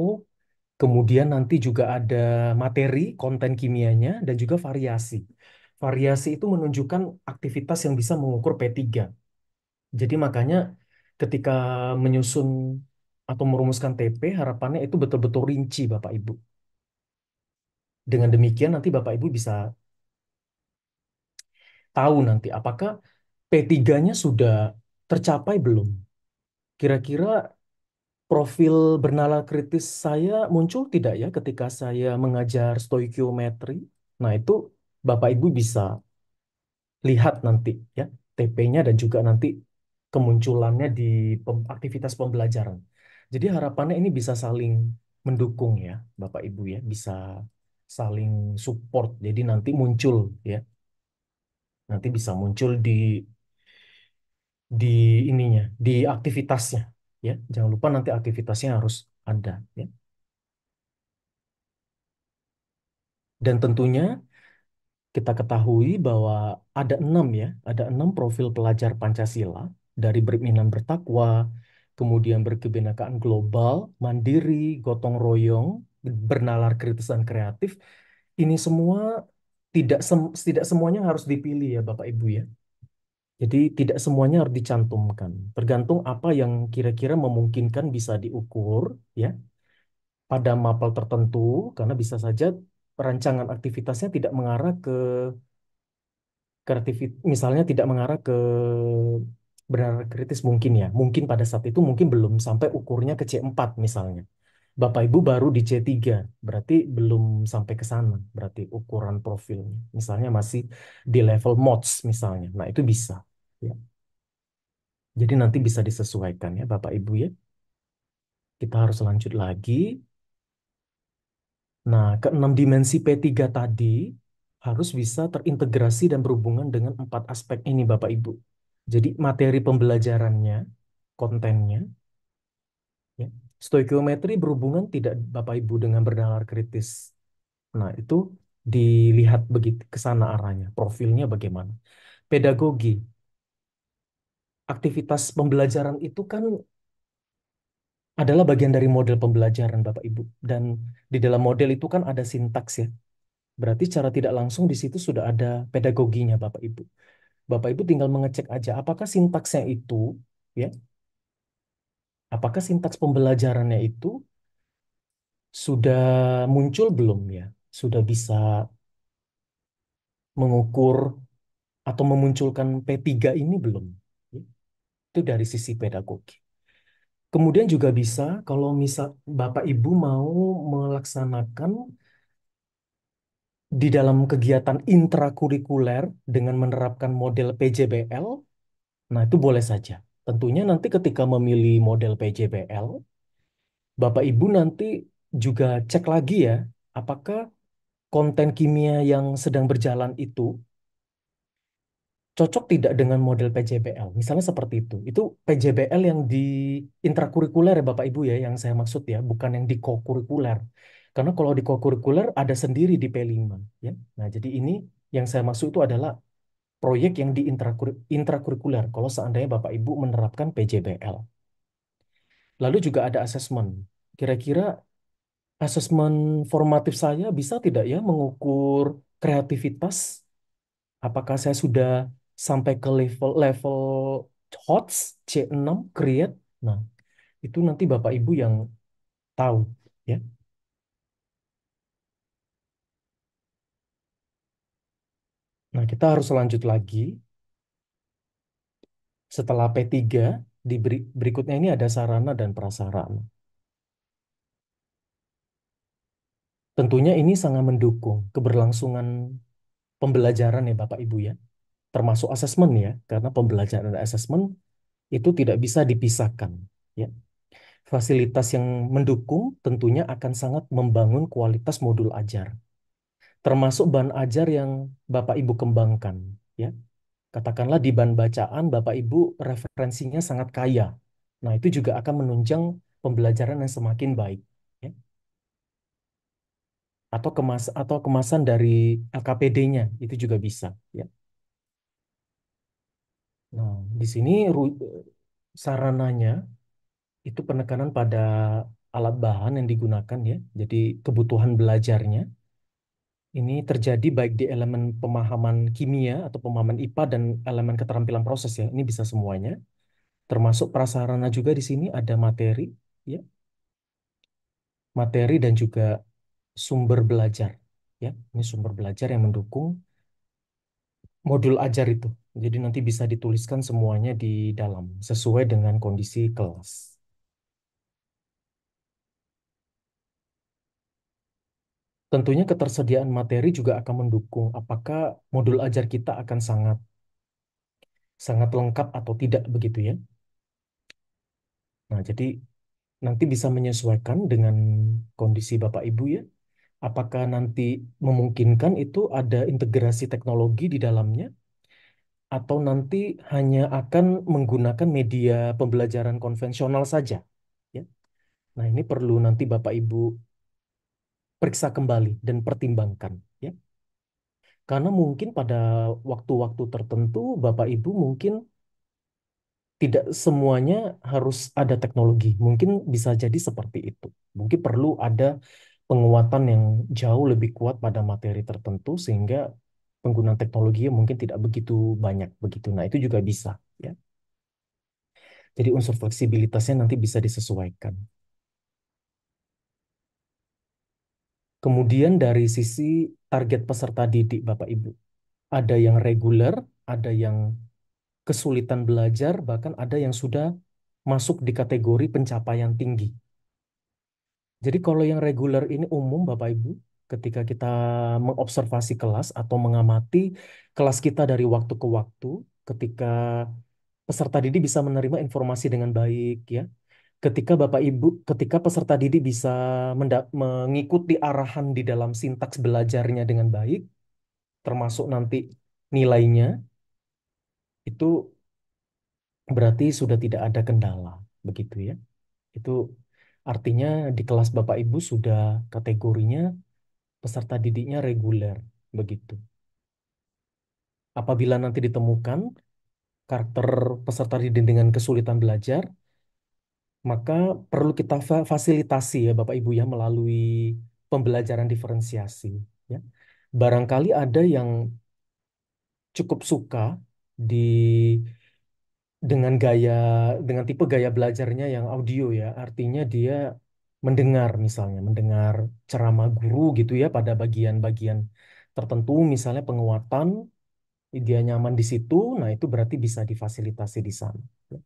kemudian nanti juga ada materi, konten kimianya, dan juga variasi. Variasi itu menunjukkan aktivitas yang bisa mengukur P3. Jadi makanya ketika menyusun atau merumuskan TP, harapannya itu betul-betul rinci Bapak Ibu. Dengan demikian nanti Bapak Ibu bisa tahu nanti apakah P3-nya sudah tercapai belum? Kira-kira profil bernala kritis saya muncul tidak ya ketika saya mengajar stoikiometri? Nah, itu Bapak Ibu bisa lihat nanti ya TP-nya dan juga nanti kemunculannya di aktivitas pembelajaran. Jadi harapannya ini bisa saling mendukung ya Bapak Ibu ya, bisa saling support. Jadi nanti muncul ya. Nanti bisa muncul di di ininya, di aktivitasnya. Ya, jangan lupa nanti aktivitasnya harus ada. Ya. Dan tentunya kita ketahui bahwa ada enam ya, ada enam profil pelajar Pancasila dari beriman bertakwa, kemudian berkebinekaan global, mandiri, gotong royong, bernalar kritis dan kreatif. Ini semua tidak sem tidak semuanya harus dipilih ya Bapak Ibu ya. Jadi tidak semuanya harus dicantumkan, tergantung apa yang kira-kira memungkinkan bisa diukur ya pada mapel tertentu karena bisa saja perancangan aktivitasnya tidak mengarah ke kreativitas misalnya tidak mengarah ke benar kritis mungkin ya. Mungkin pada saat itu mungkin belum sampai ukurnya ke C4 misalnya. Bapak Ibu baru di C3, berarti belum sampai ke sana, berarti ukuran profilnya. Misalnya masih di level mods misalnya. Nah, itu bisa. Ya. Jadi nanti bisa disesuaikan ya Bapak Ibu ya. Kita harus lanjut lagi. Nah, keenam dimensi P3 tadi harus bisa terintegrasi dan berhubungan dengan empat aspek ini Bapak Ibu. Jadi materi pembelajarannya, kontennya, ya. Stoikiometri berhubungan tidak Bapak Ibu dengan bernalar kritis. Nah, itu dilihat begitu ke sana arahnya, profilnya bagaimana. Pedagogi, aktivitas pembelajaran itu kan adalah bagian dari model pembelajaran Bapak Ibu. Dan di dalam model itu kan ada sintaks ya. Berarti cara tidak langsung di situ sudah ada pedagoginya Bapak Ibu. Bapak Ibu tinggal mengecek aja apakah sintaksnya itu ya apakah sintaks pembelajarannya itu sudah muncul belum ya? Sudah bisa mengukur atau memunculkan P3 ini belum? Itu dari sisi pedagogi. Kemudian juga bisa kalau misal Bapak Ibu mau melaksanakan di dalam kegiatan intrakurikuler dengan menerapkan model PJBL, nah itu boleh saja. Tentunya nanti ketika memilih model PJBL, Bapak Ibu nanti juga cek lagi ya, apakah konten kimia yang sedang berjalan itu cocok tidak dengan model PJBL? Misalnya seperti itu. Itu PJBL yang di intrakurikuler ya Bapak Ibu ya yang saya maksud ya, bukan yang di kokurikuler. Karena kalau di kokurikuler ada sendiri di P5 ya. Nah, jadi ini yang saya maksud itu adalah proyek yang di intrakurikuler kalau seandainya Bapak Ibu menerapkan PJBL. Lalu juga ada asesmen. Kira-kira asesmen formatif saya bisa tidak ya mengukur kreativitas apakah saya sudah sampai ke level level HOTS C6 create. Nah, itu nanti Bapak Ibu yang tahu ya. Nah, kita harus lanjut lagi. Setelah P3, di berikutnya ini ada sarana dan prasarana. Tentunya ini sangat mendukung keberlangsungan pembelajaran ya Bapak Ibu ya termasuk asesmen ya, karena pembelajaran dan asesmen itu tidak bisa dipisahkan. Ya. Fasilitas yang mendukung tentunya akan sangat membangun kualitas modul ajar, termasuk bahan ajar yang Bapak Ibu kembangkan. Ya. Katakanlah di bahan bacaan Bapak Ibu referensinya sangat kaya. Nah itu juga akan menunjang pembelajaran yang semakin baik ya. atau kemas atau kemasan dari LKPD-nya itu juga bisa ya. Nah, di sini sarananya itu penekanan pada alat bahan yang digunakan ya. Jadi kebutuhan belajarnya ini terjadi baik di elemen pemahaman kimia atau pemahaman IPA dan elemen keterampilan proses ya. Ini bisa semuanya. Termasuk prasarana juga di sini ada materi ya. Materi dan juga sumber belajar ya. Ini sumber belajar yang mendukung modul ajar itu jadi nanti bisa dituliskan semuanya di dalam sesuai dengan kondisi kelas. Tentunya ketersediaan materi juga akan mendukung apakah modul ajar kita akan sangat sangat lengkap atau tidak begitu ya. Nah, jadi nanti bisa menyesuaikan dengan kondisi Bapak Ibu ya. Apakah nanti memungkinkan itu ada integrasi teknologi di dalamnya atau nanti hanya akan menggunakan media pembelajaran konvensional saja. Ya. Nah, ini perlu nanti Bapak Ibu periksa kembali dan pertimbangkan. Ya. Karena mungkin pada waktu-waktu tertentu Bapak Ibu mungkin tidak semuanya harus ada teknologi. Mungkin bisa jadi seperti itu. Mungkin perlu ada penguatan yang jauh lebih kuat pada materi tertentu sehingga penggunaan teknologi mungkin tidak begitu banyak begitu. Nah, itu juga bisa ya. Jadi unsur fleksibilitasnya nanti bisa disesuaikan. Kemudian dari sisi target peserta didik Bapak Ibu, ada yang reguler, ada yang kesulitan belajar, bahkan ada yang sudah masuk di kategori pencapaian tinggi. Jadi kalau yang reguler ini umum Bapak Ibu, ketika kita mengobservasi kelas atau mengamati kelas kita dari waktu ke waktu, ketika peserta didik bisa menerima informasi dengan baik, ya. Ketika Bapak Ibu, ketika peserta didik bisa mengikuti arahan di dalam sintaks belajarnya dengan baik, termasuk nanti nilainya, itu berarti sudah tidak ada kendala, begitu ya. Itu Artinya di kelas Bapak Ibu sudah kategorinya peserta didiknya reguler begitu. Apabila nanti ditemukan karakter peserta didik dengan kesulitan belajar, maka perlu kita fasilitasi ya Bapak Ibu ya melalui pembelajaran diferensiasi ya. Barangkali ada yang cukup suka di dengan gaya dengan tipe gaya belajarnya yang audio ya artinya dia mendengar misalnya, mendengar ceramah guru gitu ya pada bagian-bagian tertentu misalnya penguatan dia nyaman di situ, nah itu berarti bisa difasilitasi di sana. Ya.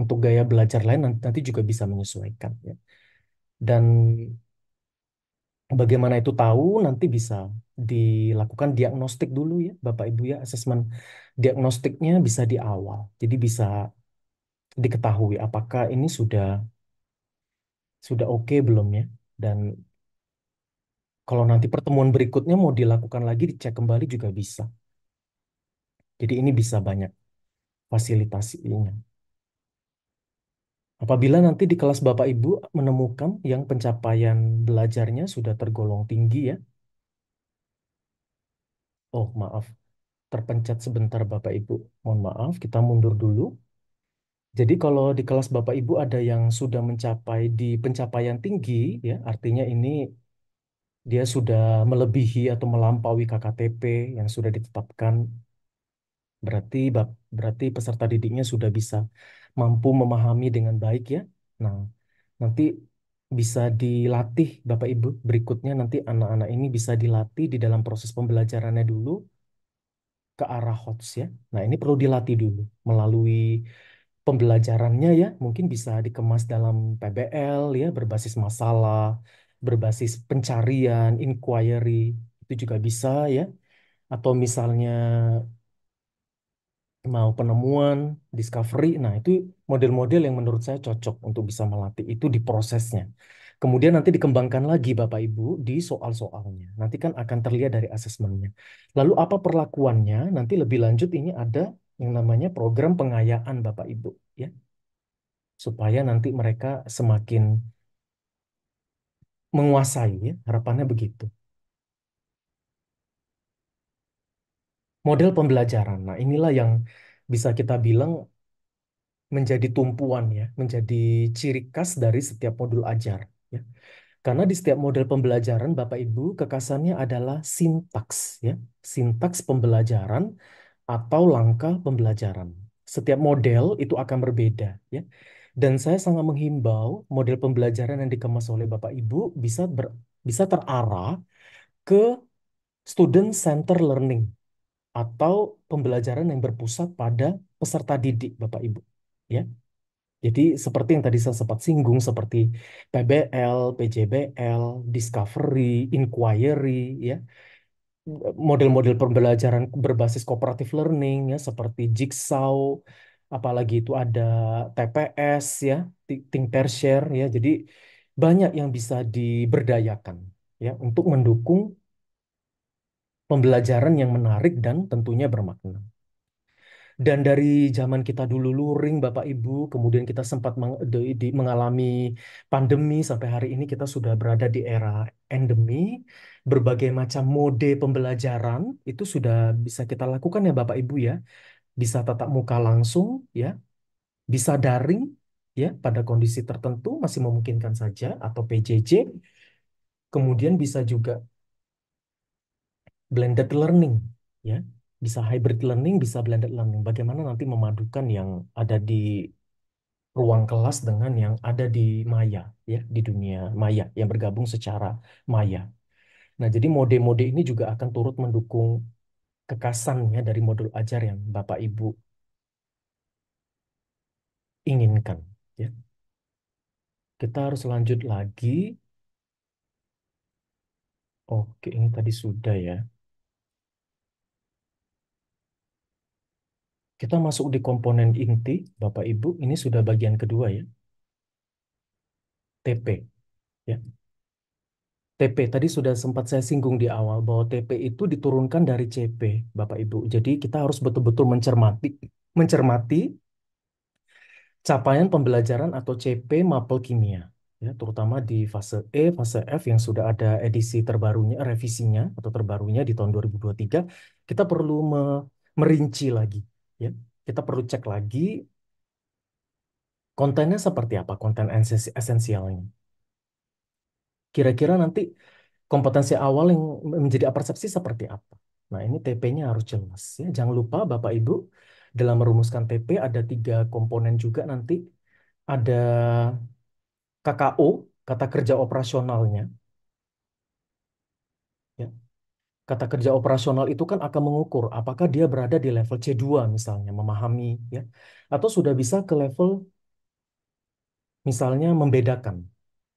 Untuk gaya belajar lain nanti juga bisa menyesuaikan ya. Dan bagaimana itu tahu nanti bisa dilakukan diagnostik dulu ya Bapak Ibu ya asesmen diagnostiknya bisa di awal jadi bisa diketahui apakah ini sudah sudah oke belum ya? Dan kalau nanti pertemuan berikutnya mau dilakukan lagi, dicek kembali juga bisa. Jadi ini bisa banyak fasilitasinya. Apabila nanti di kelas Bapak Ibu menemukan yang pencapaian belajarnya sudah tergolong tinggi ya. Oh, maaf. Terpencet sebentar Bapak Ibu. Mohon maaf, kita mundur dulu. Jadi kalau di kelas Bapak Ibu ada yang sudah mencapai di pencapaian tinggi, ya artinya ini dia sudah melebihi atau melampaui KKTP yang sudah ditetapkan. Berarti berarti peserta didiknya sudah bisa mampu memahami dengan baik ya. Nah, nanti bisa dilatih Bapak Ibu berikutnya nanti anak-anak ini bisa dilatih di dalam proses pembelajarannya dulu ke arah HOTS ya. Nah, ini perlu dilatih dulu melalui pembelajarannya ya mungkin bisa dikemas dalam PBL ya berbasis masalah, berbasis pencarian, inquiry itu juga bisa ya. Atau misalnya mau penemuan, discovery. Nah, itu model-model yang menurut saya cocok untuk bisa melatih itu di prosesnya. Kemudian nanti dikembangkan lagi Bapak Ibu di soal-soalnya. Nanti kan akan terlihat dari asesmennya. Lalu apa perlakuannya? Nanti lebih lanjut ini ada yang namanya program pengayaan Bapak Ibu ya. Supaya nanti mereka semakin menguasai ya, harapannya begitu. Model pembelajaran. Nah, inilah yang bisa kita bilang menjadi tumpuan ya, menjadi ciri khas dari setiap modul ajar ya. Karena di setiap model pembelajaran Bapak Ibu kekasannya adalah sintaks ya, sintaks pembelajaran atau langkah pembelajaran. Setiap model itu akan berbeda, ya. Dan saya sangat menghimbau model pembelajaran yang dikemas oleh Bapak Ibu bisa ber, bisa terarah ke student center learning atau pembelajaran yang berpusat pada peserta didik Bapak Ibu, ya. Jadi seperti yang tadi saya sempat singgung seperti PBL, PJBL, discovery, inquiry, ya model-model pembelajaran berbasis cooperative learning ya seperti jigsaw apalagi itu ada TPS ya think pair share ya jadi banyak yang bisa diberdayakan ya untuk mendukung pembelajaran yang menarik dan tentunya bermakna. Dan dari zaman kita dulu luring Bapak Ibu, kemudian kita sempat meng, di, di, mengalami pandemi sampai hari ini kita sudah berada di era endemi, berbagai macam mode pembelajaran itu sudah bisa kita lakukan ya Bapak Ibu ya. Bisa tatap muka langsung ya, bisa daring ya pada kondisi tertentu masih memungkinkan saja atau PJJ. Kemudian bisa juga blended learning ya bisa hybrid learning, bisa blended learning. Bagaimana nanti memadukan yang ada di ruang kelas dengan yang ada di maya, ya, di dunia maya, yang bergabung secara maya. Nah, jadi mode-mode ini juga akan turut mendukung kekasannya dari modul ajar yang Bapak Ibu inginkan. Ya. Kita harus lanjut lagi. Oke, ini tadi sudah ya. Kita masuk di komponen inti, Bapak Ibu. Ini sudah bagian kedua ya. TP. Ya. TP tadi sudah sempat saya singgung di awal bahwa TP itu diturunkan dari CP, Bapak Ibu. Jadi kita harus betul-betul mencermati mencermati capaian pembelajaran atau CP mapel kimia ya terutama di fase E, fase F yang sudah ada edisi terbarunya, revisinya atau terbarunya di tahun 2023, kita perlu me merinci lagi ya kita perlu cek lagi kontennya seperti apa konten esensialnya kira-kira nanti kompetensi awal yang menjadi persepsi seperti apa nah ini TP-nya harus jelas ya jangan lupa Bapak Ibu dalam merumuskan TP ada tiga komponen juga nanti ada KKO kata kerja operasionalnya kata kerja operasional itu kan akan mengukur apakah dia berada di level C2 misalnya memahami ya atau sudah bisa ke level misalnya membedakan.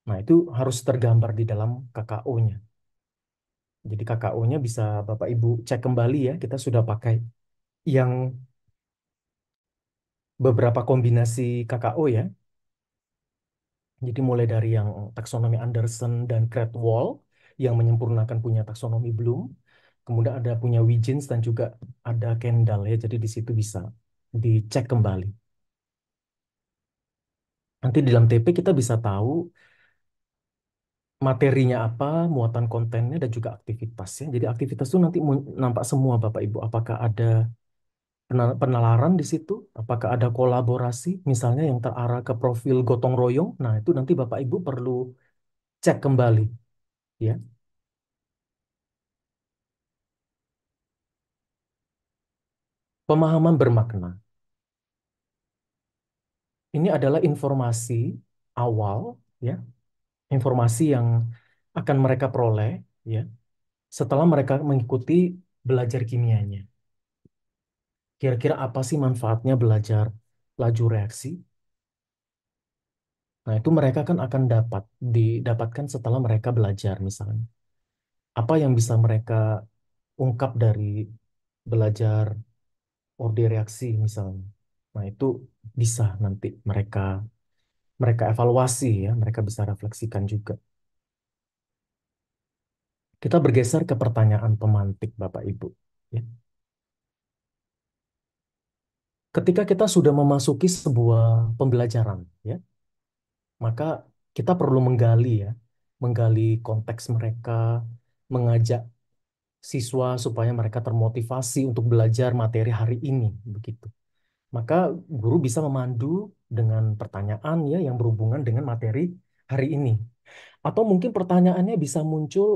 Nah, itu harus tergambar di dalam KKO-nya. Jadi KKO-nya bisa Bapak Ibu cek kembali ya, kita sudah pakai yang beberapa kombinasi KKO ya. Jadi mulai dari yang taksonomi Anderson dan Cradwell, yang menyempurnakan punya taksonomi Bloom kemudian ada punya widgets dan juga ada candle ya jadi di situ bisa dicek kembali nanti di dalam TP kita bisa tahu materinya apa muatan kontennya dan juga aktivitasnya jadi aktivitas itu nanti nampak semua Bapak Ibu apakah ada penalaran di situ apakah ada kolaborasi misalnya yang terarah ke profil gotong royong nah itu nanti Bapak Ibu perlu cek kembali ya Pemahaman bermakna. Ini adalah informasi awal, ya, informasi yang akan mereka peroleh, ya, setelah mereka mengikuti belajar kimianya. Kira-kira apa sih manfaatnya belajar laju reaksi? Nah, itu mereka kan akan dapat didapatkan setelah mereka belajar misalnya. Apa yang bisa mereka ungkap dari belajar orde reaksi misalnya. Nah, itu bisa nanti mereka mereka evaluasi ya, mereka bisa refleksikan juga. Kita bergeser ke pertanyaan pemantik Bapak Ibu. Ya. Ketika kita sudah memasuki sebuah pembelajaran, ya, maka kita perlu menggali ya, menggali konteks mereka, mengajak siswa supaya mereka termotivasi untuk belajar materi hari ini begitu. Maka guru bisa memandu dengan pertanyaan ya yang berhubungan dengan materi hari ini. Atau mungkin pertanyaannya bisa muncul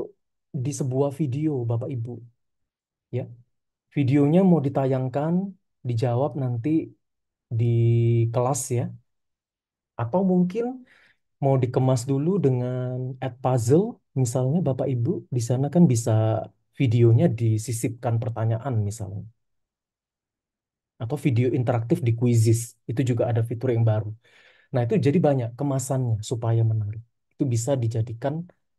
di sebuah video Bapak Ibu. Ya. Videonya mau ditayangkan, dijawab nanti di kelas ya. Atau mungkin mau dikemas dulu dengan ad puzzle misalnya Bapak Ibu di sana kan bisa videonya disisipkan pertanyaan misalnya. Atau video interaktif di quizzes, itu juga ada fitur yang baru. Nah itu jadi banyak kemasannya supaya menarik. Itu bisa dijadikan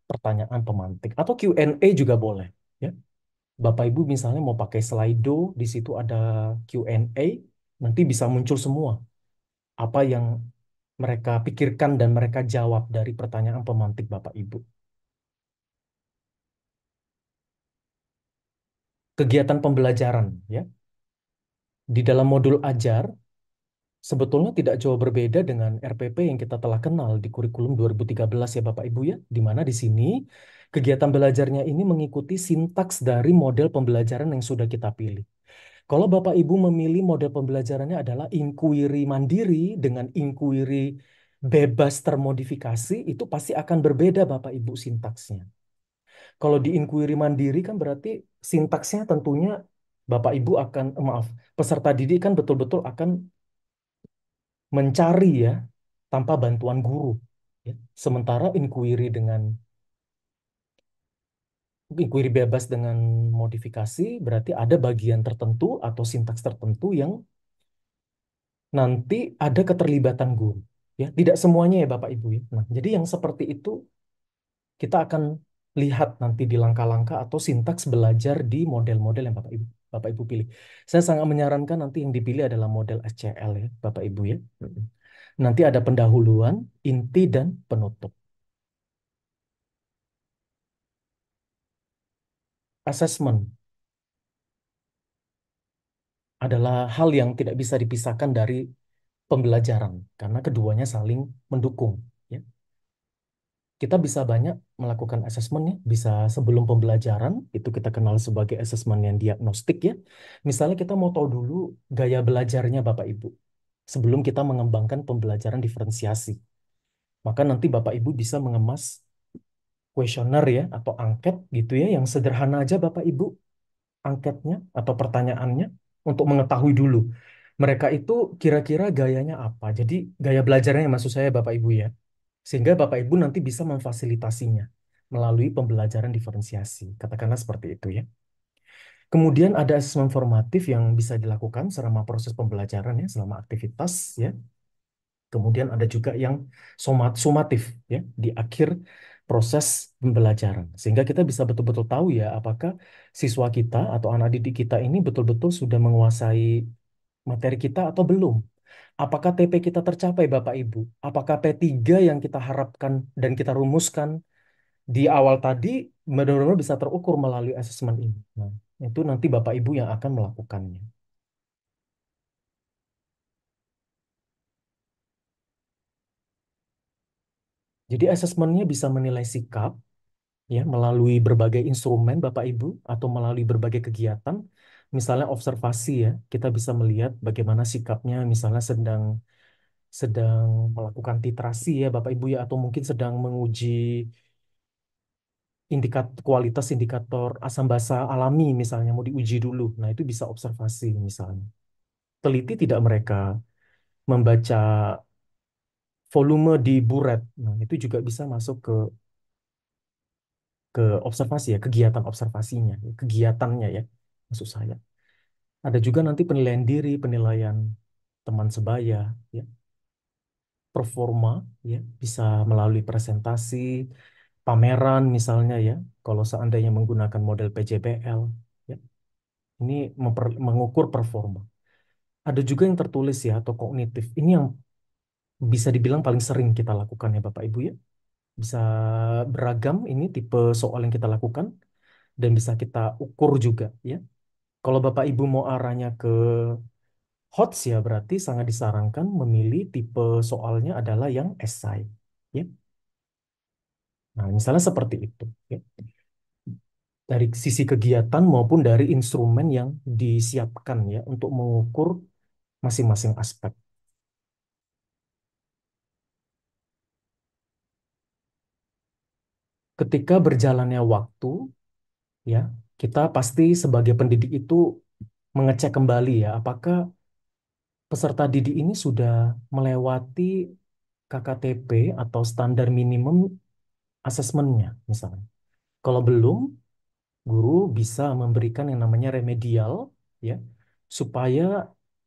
pertanyaan pemantik. Atau Q&A juga boleh. ya Bapak Ibu misalnya mau pakai Slido, di situ ada Q&A, nanti bisa muncul semua. Apa yang mereka pikirkan dan mereka jawab dari pertanyaan pemantik Bapak Ibu. kegiatan pembelajaran ya. Di dalam modul ajar sebetulnya tidak jauh berbeda dengan RPP yang kita telah kenal di kurikulum 2013 ya Bapak Ibu ya, di mana di sini kegiatan belajarnya ini mengikuti sintaks dari model pembelajaran yang sudah kita pilih. Kalau Bapak Ibu memilih model pembelajarannya adalah inquiry mandiri dengan inquiry bebas termodifikasi, itu pasti akan berbeda Bapak Ibu sintaksnya. Kalau di inquiry mandiri kan berarti sintaksnya tentunya Bapak Ibu akan eh, maaf, peserta didik kan betul-betul akan mencari ya tanpa bantuan guru. Ya. Sementara inquiry dengan inquiry bebas dengan modifikasi berarti ada bagian tertentu atau sintaks tertentu yang nanti ada keterlibatan guru. Ya, tidak semuanya ya Bapak Ibu ya. Nah, jadi yang seperti itu kita akan lihat nanti di langkah-langkah atau sintaks belajar di model-model yang Bapak Ibu Bapak Ibu pilih. Saya sangat menyarankan nanti yang dipilih adalah model SCL ya, Bapak Ibu ya. Nanti ada pendahuluan, inti dan penutup. Assessment adalah hal yang tidak bisa dipisahkan dari pembelajaran karena keduanya saling mendukung kita bisa banyak melakukan asesmen ya, bisa sebelum pembelajaran itu kita kenal sebagai asesmen yang diagnostik ya. Misalnya kita mau tahu dulu gaya belajarnya Bapak Ibu sebelum kita mengembangkan pembelajaran diferensiasi. Maka nanti Bapak Ibu bisa mengemas kuesioner ya atau angket gitu ya yang sederhana aja Bapak Ibu angketnya atau pertanyaannya untuk mengetahui dulu mereka itu kira-kira gayanya apa. Jadi gaya belajarnya maksud saya Bapak Ibu ya. Sehingga Bapak Ibu nanti bisa memfasilitasinya melalui pembelajaran diferensiasi. Katakanlah seperti itu ya. Kemudian ada asesmen formatif yang bisa dilakukan selama proses pembelajaran ya, selama aktivitas ya. Kemudian ada juga yang somat sumatif ya di akhir proses pembelajaran. Sehingga kita bisa betul-betul tahu ya apakah siswa kita atau anak didik kita ini betul-betul sudah menguasai materi kita atau belum Apakah TP kita tercapai, Bapak Ibu? Apakah P3 yang kita harapkan dan kita rumuskan di awal tadi benar-benar bisa terukur melalui asesmen ini? Nah, itu nanti Bapak Ibu yang akan melakukannya. Jadi asesmennya bisa menilai sikap ya melalui berbagai instrumen Bapak Ibu atau melalui berbagai kegiatan misalnya observasi ya, kita bisa melihat bagaimana sikapnya misalnya sedang sedang melakukan titrasi ya Bapak Ibu ya atau mungkin sedang menguji indikat kualitas indikator asam basa alami misalnya mau diuji dulu. Nah, itu bisa observasi misalnya. Teliti tidak mereka membaca volume di buret. Nah, itu juga bisa masuk ke ke observasi ya, kegiatan observasinya, kegiatannya ya maksud saya. Ada juga nanti penilaian diri, penilaian teman sebaya, ya. Performa, ya, bisa melalui presentasi, pameran misalnya ya, kalau seandainya menggunakan model PJBL, ya. Ini mengukur performa. Ada juga yang tertulis ya atau kognitif. Ini yang bisa dibilang paling sering kita lakukan ya Bapak Ibu ya. Bisa beragam ini tipe soal yang kita lakukan dan bisa kita ukur juga ya kalau Bapak Ibu mau arahnya ke HOTS ya berarti sangat disarankan memilih tipe soalnya adalah yang esai. Ya. Nah, misalnya seperti itu. Ya. Dari sisi kegiatan maupun dari instrumen yang disiapkan ya untuk mengukur masing-masing aspek. Ketika berjalannya waktu, ya kita pasti sebagai pendidik itu mengecek kembali ya, apakah peserta didik ini sudah melewati KKTP atau standar minimum asesmennya misalnya. Kalau belum, guru bisa memberikan yang namanya remedial ya, supaya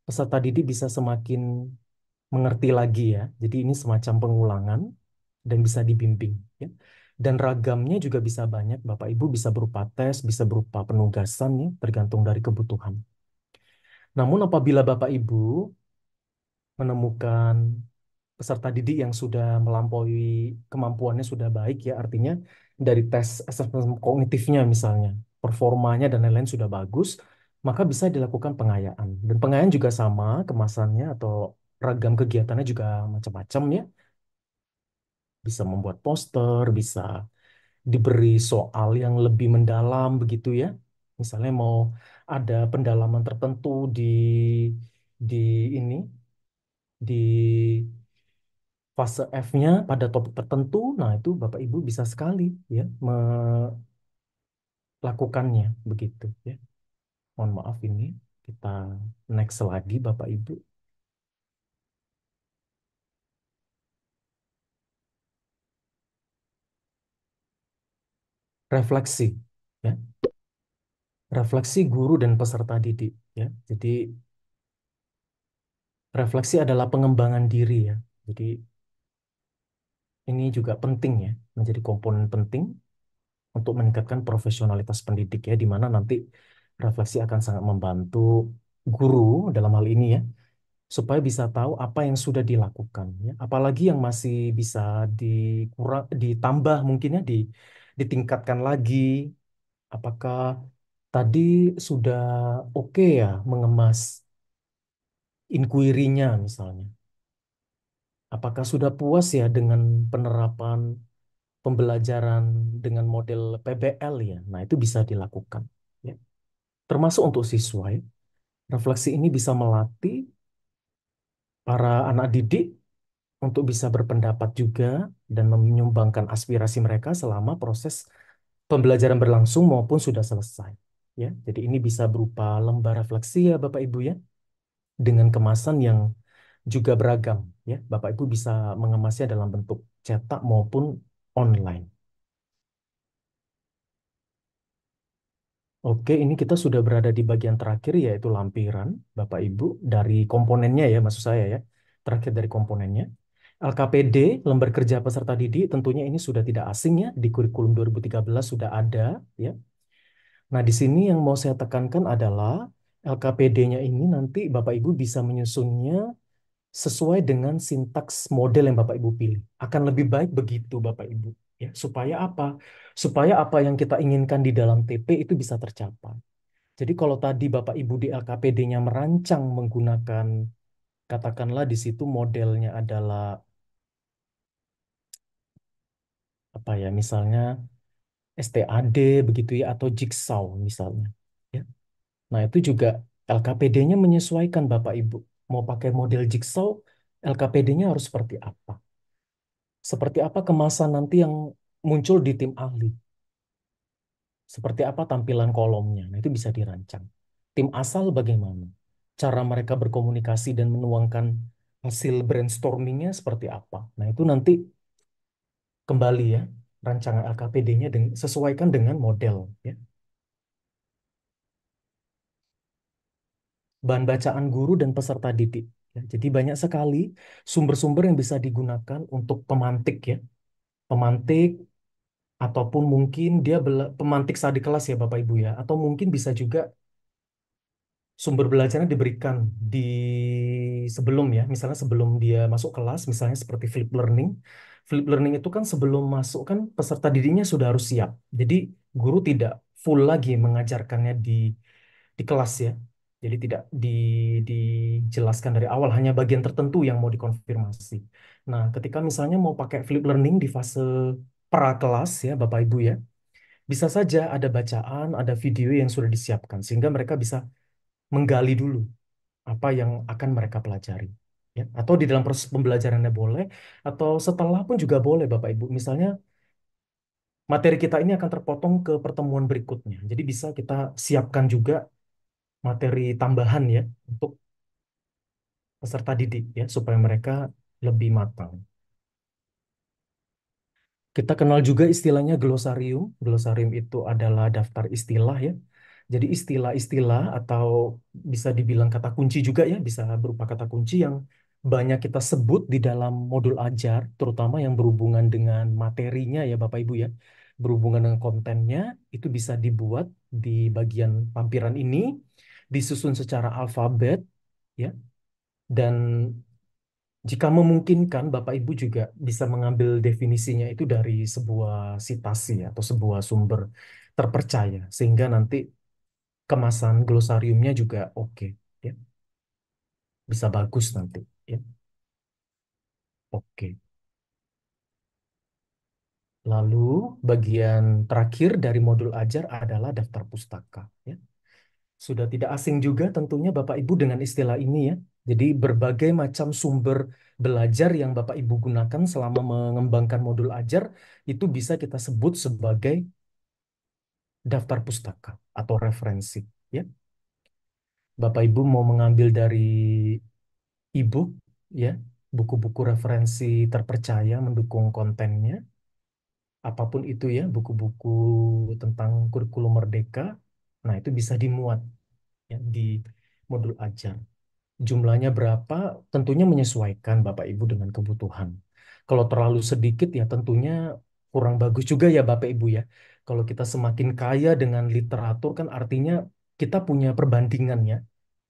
peserta didik bisa semakin mengerti lagi ya. Jadi ini semacam pengulangan dan bisa dibimbing ya. Dan ragamnya juga bisa banyak, Bapak Ibu bisa berupa tes, bisa berupa penugasan nih, tergantung dari kebutuhan. Namun apabila Bapak Ibu menemukan peserta didik yang sudah melampaui kemampuannya sudah baik ya, artinya dari tes asesmen kognitifnya misalnya, performanya dan lain-lain sudah bagus, maka bisa dilakukan pengayaan. Dan pengayaan juga sama kemasannya atau ragam kegiatannya juga macam-macam ya bisa membuat poster, bisa diberi soal yang lebih mendalam begitu ya. Misalnya mau ada pendalaman tertentu di di ini di fase F-nya pada topik tertentu, nah itu Bapak Ibu bisa sekali ya melakukannya begitu ya. Mohon maaf ini kita next lagi Bapak Ibu. refleksi ya refleksi guru dan peserta didik ya jadi refleksi adalah pengembangan diri ya jadi ini juga penting ya menjadi komponen penting untuk meningkatkan profesionalitas pendidik ya di mana nanti refleksi akan sangat membantu guru dalam hal ini ya supaya bisa tahu apa yang sudah dilakukan ya apalagi yang masih bisa dikurang ditambah mungkinnya di ditingkatkan lagi? Apakah tadi sudah oke okay ya mengemas inquiry-nya misalnya? Apakah sudah puas ya dengan penerapan pembelajaran dengan model PBL ya? Nah, itu bisa dilakukan. Ya. Termasuk untuk siswa ya. Refleksi ini bisa melatih para anak didik untuk bisa berpendapat juga dan menyumbangkan aspirasi mereka selama proses pembelajaran berlangsung maupun sudah selesai. Ya, jadi ini bisa berupa lembar refleksi ya Bapak Ibu ya, dengan kemasan yang juga beragam ya. Bapak Ibu bisa mengemasnya dalam bentuk cetak maupun online. Oke, ini kita sudah berada di bagian terakhir yaitu lampiran Bapak Ibu dari komponennya ya maksud saya ya. Terakhir dari komponennya. LKPD, lembar kerja peserta didik, tentunya ini sudah tidak asing ya, di kurikulum 2013 sudah ada ya. Nah, di sini yang mau saya tekankan adalah LKPD-nya ini nanti Bapak Ibu bisa menyusunnya sesuai dengan sintaks model yang Bapak Ibu pilih. Akan lebih baik begitu Bapak Ibu ya, supaya apa? Supaya apa yang kita inginkan di dalam TP itu bisa tercapai. Jadi kalau tadi Bapak Ibu di LKPD-nya merancang menggunakan katakanlah di situ modelnya adalah apa ya misalnya STAD begitu ya atau jigsaw misalnya ya. Nah, itu juga LKPD-nya menyesuaikan Bapak Ibu. Mau pakai model jigsaw, LKPD-nya harus seperti apa? Seperti apa kemasan nanti yang muncul di tim ahli? Seperti apa tampilan kolomnya? Nah, itu bisa dirancang. Tim asal bagaimana? Cara mereka berkomunikasi dan menuangkan hasil brainstormingnya seperti apa? Nah, itu nanti kembali ya rancangan LKPD-nya deng sesuaikan dengan model ya. Bahan bacaan guru dan peserta didik. Ya, jadi banyak sekali sumber-sumber yang bisa digunakan untuk pemantik ya. Pemantik ataupun mungkin dia pemantik saat di kelas ya Bapak Ibu ya atau mungkin bisa juga sumber belajarnya diberikan di sebelum ya, misalnya sebelum dia masuk kelas, misalnya seperti flip learning flip learning itu kan sebelum masuk kan peserta didiknya sudah harus siap. Jadi guru tidak full lagi mengajarkannya di di kelas ya. Jadi tidak di, dijelaskan dari awal hanya bagian tertentu yang mau dikonfirmasi. Nah, ketika misalnya mau pakai flip learning di fase pra kelas ya Bapak Ibu ya. Bisa saja ada bacaan, ada video yang sudah disiapkan sehingga mereka bisa menggali dulu apa yang akan mereka pelajari ya atau di dalam proses pembelajarannya boleh atau setelah pun juga boleh Bapak Ibu misalnya materi kita ini akan terpotong ke pertemuan berikutnya jadi bisa kita siapkan juga materi tambahan ya untuk peserta didik ya supaya mereka lebih matang kita kenal juga istilahnya glosarium glosarium itu adalah daftar istilah ya jadi istilah-istilah atau bisa dibilang kata kunci juga ya, bisa berupa kata kunci yang banyak kita sebut di dalam modul ajar, terutama yang berhubungan dengan materinya ya Bapak Ibu ya, berhubungan dengan kontennya, itu bisa dibuat di bagian pampiran ini, disusun secara alfabet ya. Dan jika memungkinkan Bapak Ibu juga bisa mengambil definisinya itu dari sebuah sitasi atau sebuah sumber terpercaya sehingga nanti kemasan glosariumnya juga oke okay, ya. Bisa bagus nanti. Ya. Oke. Lalu bagian terakhir dari modul ajar adalah daftar pustaka. Ya. Sudah tidak asing juga tentunya Bapak Ibu dengan istilah ini ya. Jadi berbagai macam sumber belajar yang Bapak Ibu gunakan selama mengembangkan modul ajar itu bisa kita sebut sebagai daftar pustaka atau referensi. Ya. Bapak Ibu mau mengambil dari e-book ya, buku-buku referensi terpercaya mendukung kontennya, apapun itu ya, buku-buku tentang kurikulum merdeka, nah itu bisa dimuat ya, di modul ajar. Jumlahnya berapa? Tentunya menyesuaikan Bapak Ibu dengan kebutuhan. Kalau terlalu sedikit ya tentunya kurang bagus juga ya Bapak Ibu ya. Kalau kita semakin kaya dengan literatur kan artinya kita punya perbandingannya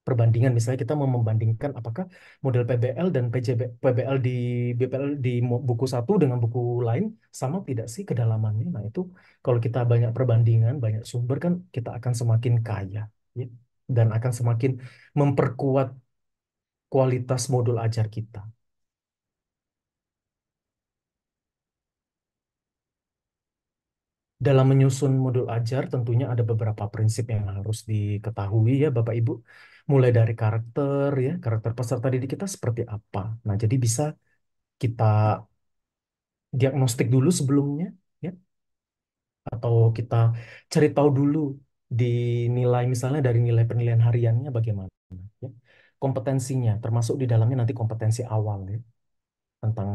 perbandingan misalnya kita mau membandingkan apakah model PBL dan PJB, PBL di BPL di buku satu dengan buku lain sama tidak sih kedalamannya nah itu kalau kita banyak perbandingan banyak sumber kan kita akan semakin kaya ya? dan akan semakin memperkuat kualitas modul ajar kita dalam menyusun modul ajar tentunya ada beberapa prinsip yang harus diketahui ya Bapak Ibu. Mulai dari karakter ya, karakter peserta didik kita seperti apa. Nah, jadi bisa kita diagnostik dulu sebelumnya ya. Atau kita cari tahu dulu dinilai misalnya dari nilai penilaian hariannya bagaimana ya. Kompetensinya termasuk di dalamnya nanti kompetensi awal ya tentang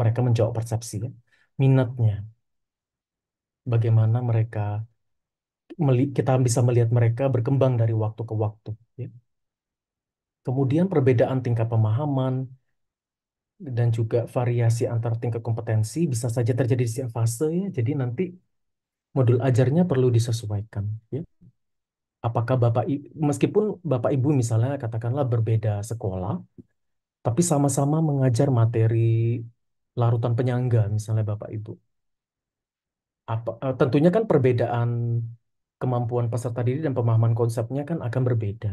mereka menjawab persepsi ya. Minatnya, bagaimana mereka kita bisa melihat mereka berkembang dari waktu ke waktu. Ya. Kemudian perbedaan tingkat pemahaman dan juga variasi antar tingkat kompetensi bisa saja terjadi di setiap fase ya. Jadi nanti modul ajarnya perlu disesuaikan. Ya. Apakah bapak meskipun bapak ibu misalnya katakanlah berbeda sekolah, tapi sama-sama mengajar materi larutan penyangga misalnya bapak ibu apa uh, tentunya kan perbedaan kemampuan peserta didik dan pemahaman konsepnya kan akan berbeda.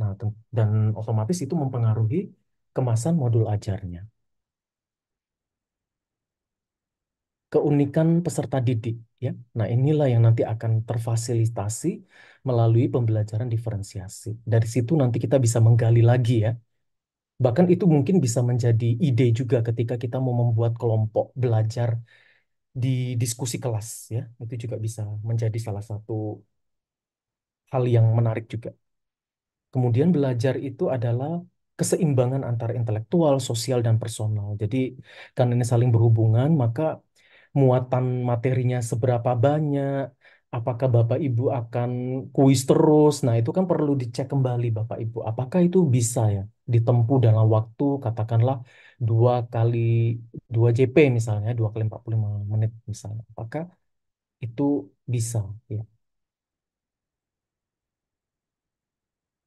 Nah, dan otomatis itu mempengaruhi kemasan modul ajarnya. Keunikan peserta didik, ya. Nah, inilah yang nanti akan terfasilitasi melalui pembelajaran diferensiasi. Dari situ nanti kita bisa menggali lagi ya. Bahkan itu mungkin bisa menjadi ide juga ketika kita mau membuat kelompok belajar di diskusi kelas ya itu juga bisa menjadi salah satu hal yang menarik juga. Kemudian belajar itu adalah keseimbangan antara intelektual, sosial, dan personal. Jadi karena ini saling berhubungan, maka muatan materinya seberapa banyak, apakah Bapak Ibu akan kuis terus, nah itu kan perlu dicek kembali Bapak Ibu. Apakah itu bisa ya ditempuh dalam waktu katakanlah dua kali dua JP misalnya, dua kali lima menit misalnya. Apakah itu bisa ya?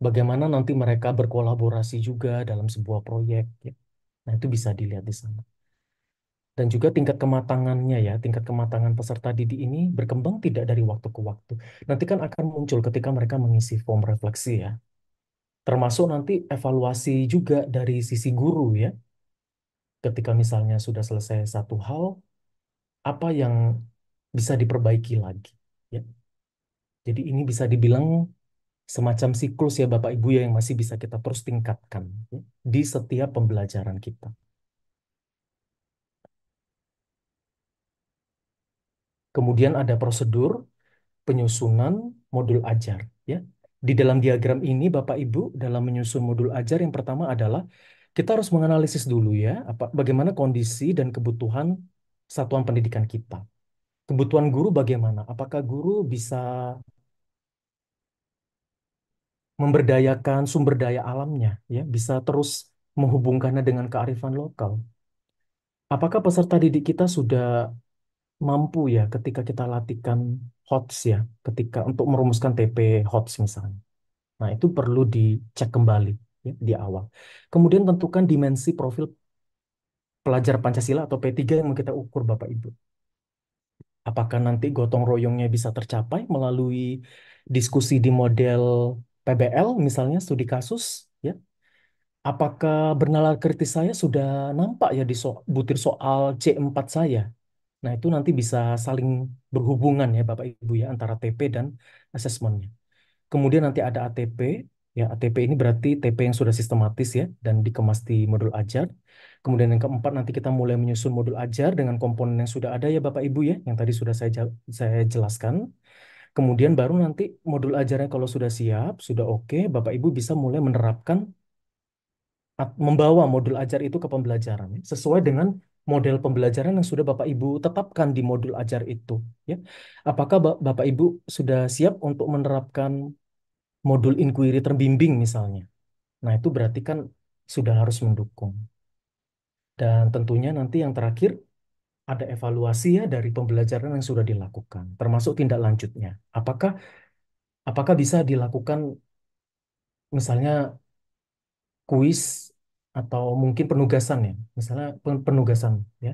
Bagaimana nanti mereka berkolaborasi juga dalam sebuah proyek ya. Nah, itu bisa dilihat di sana. Dan juga tingkat kematangannya ya, tingkat kematangan peserta didik ini berkembang tidak dari waktu ke waktu. Nanti kan akan muncul ketika mereka mengisi form refleksi ya. Termasuk nanti evaluasi juga dari sisi guru ya ketika misalnya sudah selesai satu hal, apa yang bisa diperbaiki lagi. Ya. Jadi ini bisa dibilang semacam siklus ya Bapak Ibu ya yang masih bisa kita terus tingkatkan ya, di setiap pembelajaran kita. Kemudian ada prosedur penyusunan modul ajar. Ya. Di dalam diagram ini Bapak Ibu dalam menyusun modul ajar yang pertama adalah kita harus menganalisis dulu ya, apa, bagaimana kondisi dan kebutuhan satuan pendidikan kita. Kebutuhan guru bagaimana? Apakah guru bisa memberdayakan sumber daya alamnya, ya, bisa terus menghubungkannya dengan kearifan lokal. Apakah peserta didik kita sudah mampu ya ketika kita latihkan HOTS ya, ketika untuk merumuskan TP HOTS misalnya. Nah, itu perlu dicek kembali ya, di awal. Kemudian tentukan dimensi profil pelajar Pancasila atau P3 yang mau kita ukur Bapak Ibu. Apakah nanti gotong royongnya bisa tercapai melalui diskusi di model PBL misalnya studi kasus ya. Apakah bernalar kritis saya sudah nampak ya di so butir soal C4 saya. Nah, itu nanti bisa saling berhubungan ya Bapak Ibu ya antara TP dan asesmennya. Kemudian nanti ada ATP, Ya, ATP ini berarti TP yang sudah sistematis ya dan dikemas di modul ajar. Kemudian yang keempat nanti kita mulai menyusun modul ajar dengan komponen yang sudah ada ya Bapak Ibu ya yang tadi sudah saya saya jelaskan. Kemudian baru nanti modul ajarnya kalau sudah siap, sudah oke, okay, Bapak Ibu bisa mulai menerapkan membawa modul ajar itu ke pembelajaran ya, sesuai dengan model pembelajaran yang sudah Bapak Ibu tetapkan di modul ajar itu ya. Apakah Bapak Ibu sudah siap untuk menerapkan modul inquiry terbimbing misalnya. Nah, itu berarti kan sudah harus mendukung. Dan tentunya nanti yang terakhir ada evaluasi ya dari pembelajaran yang sudah dilakukan, termasuk tindak lanjutnya. Apakah apakah bisa dilakukan misalnya kuis atau mungkin penugasan ya, misalnya penugasan ya.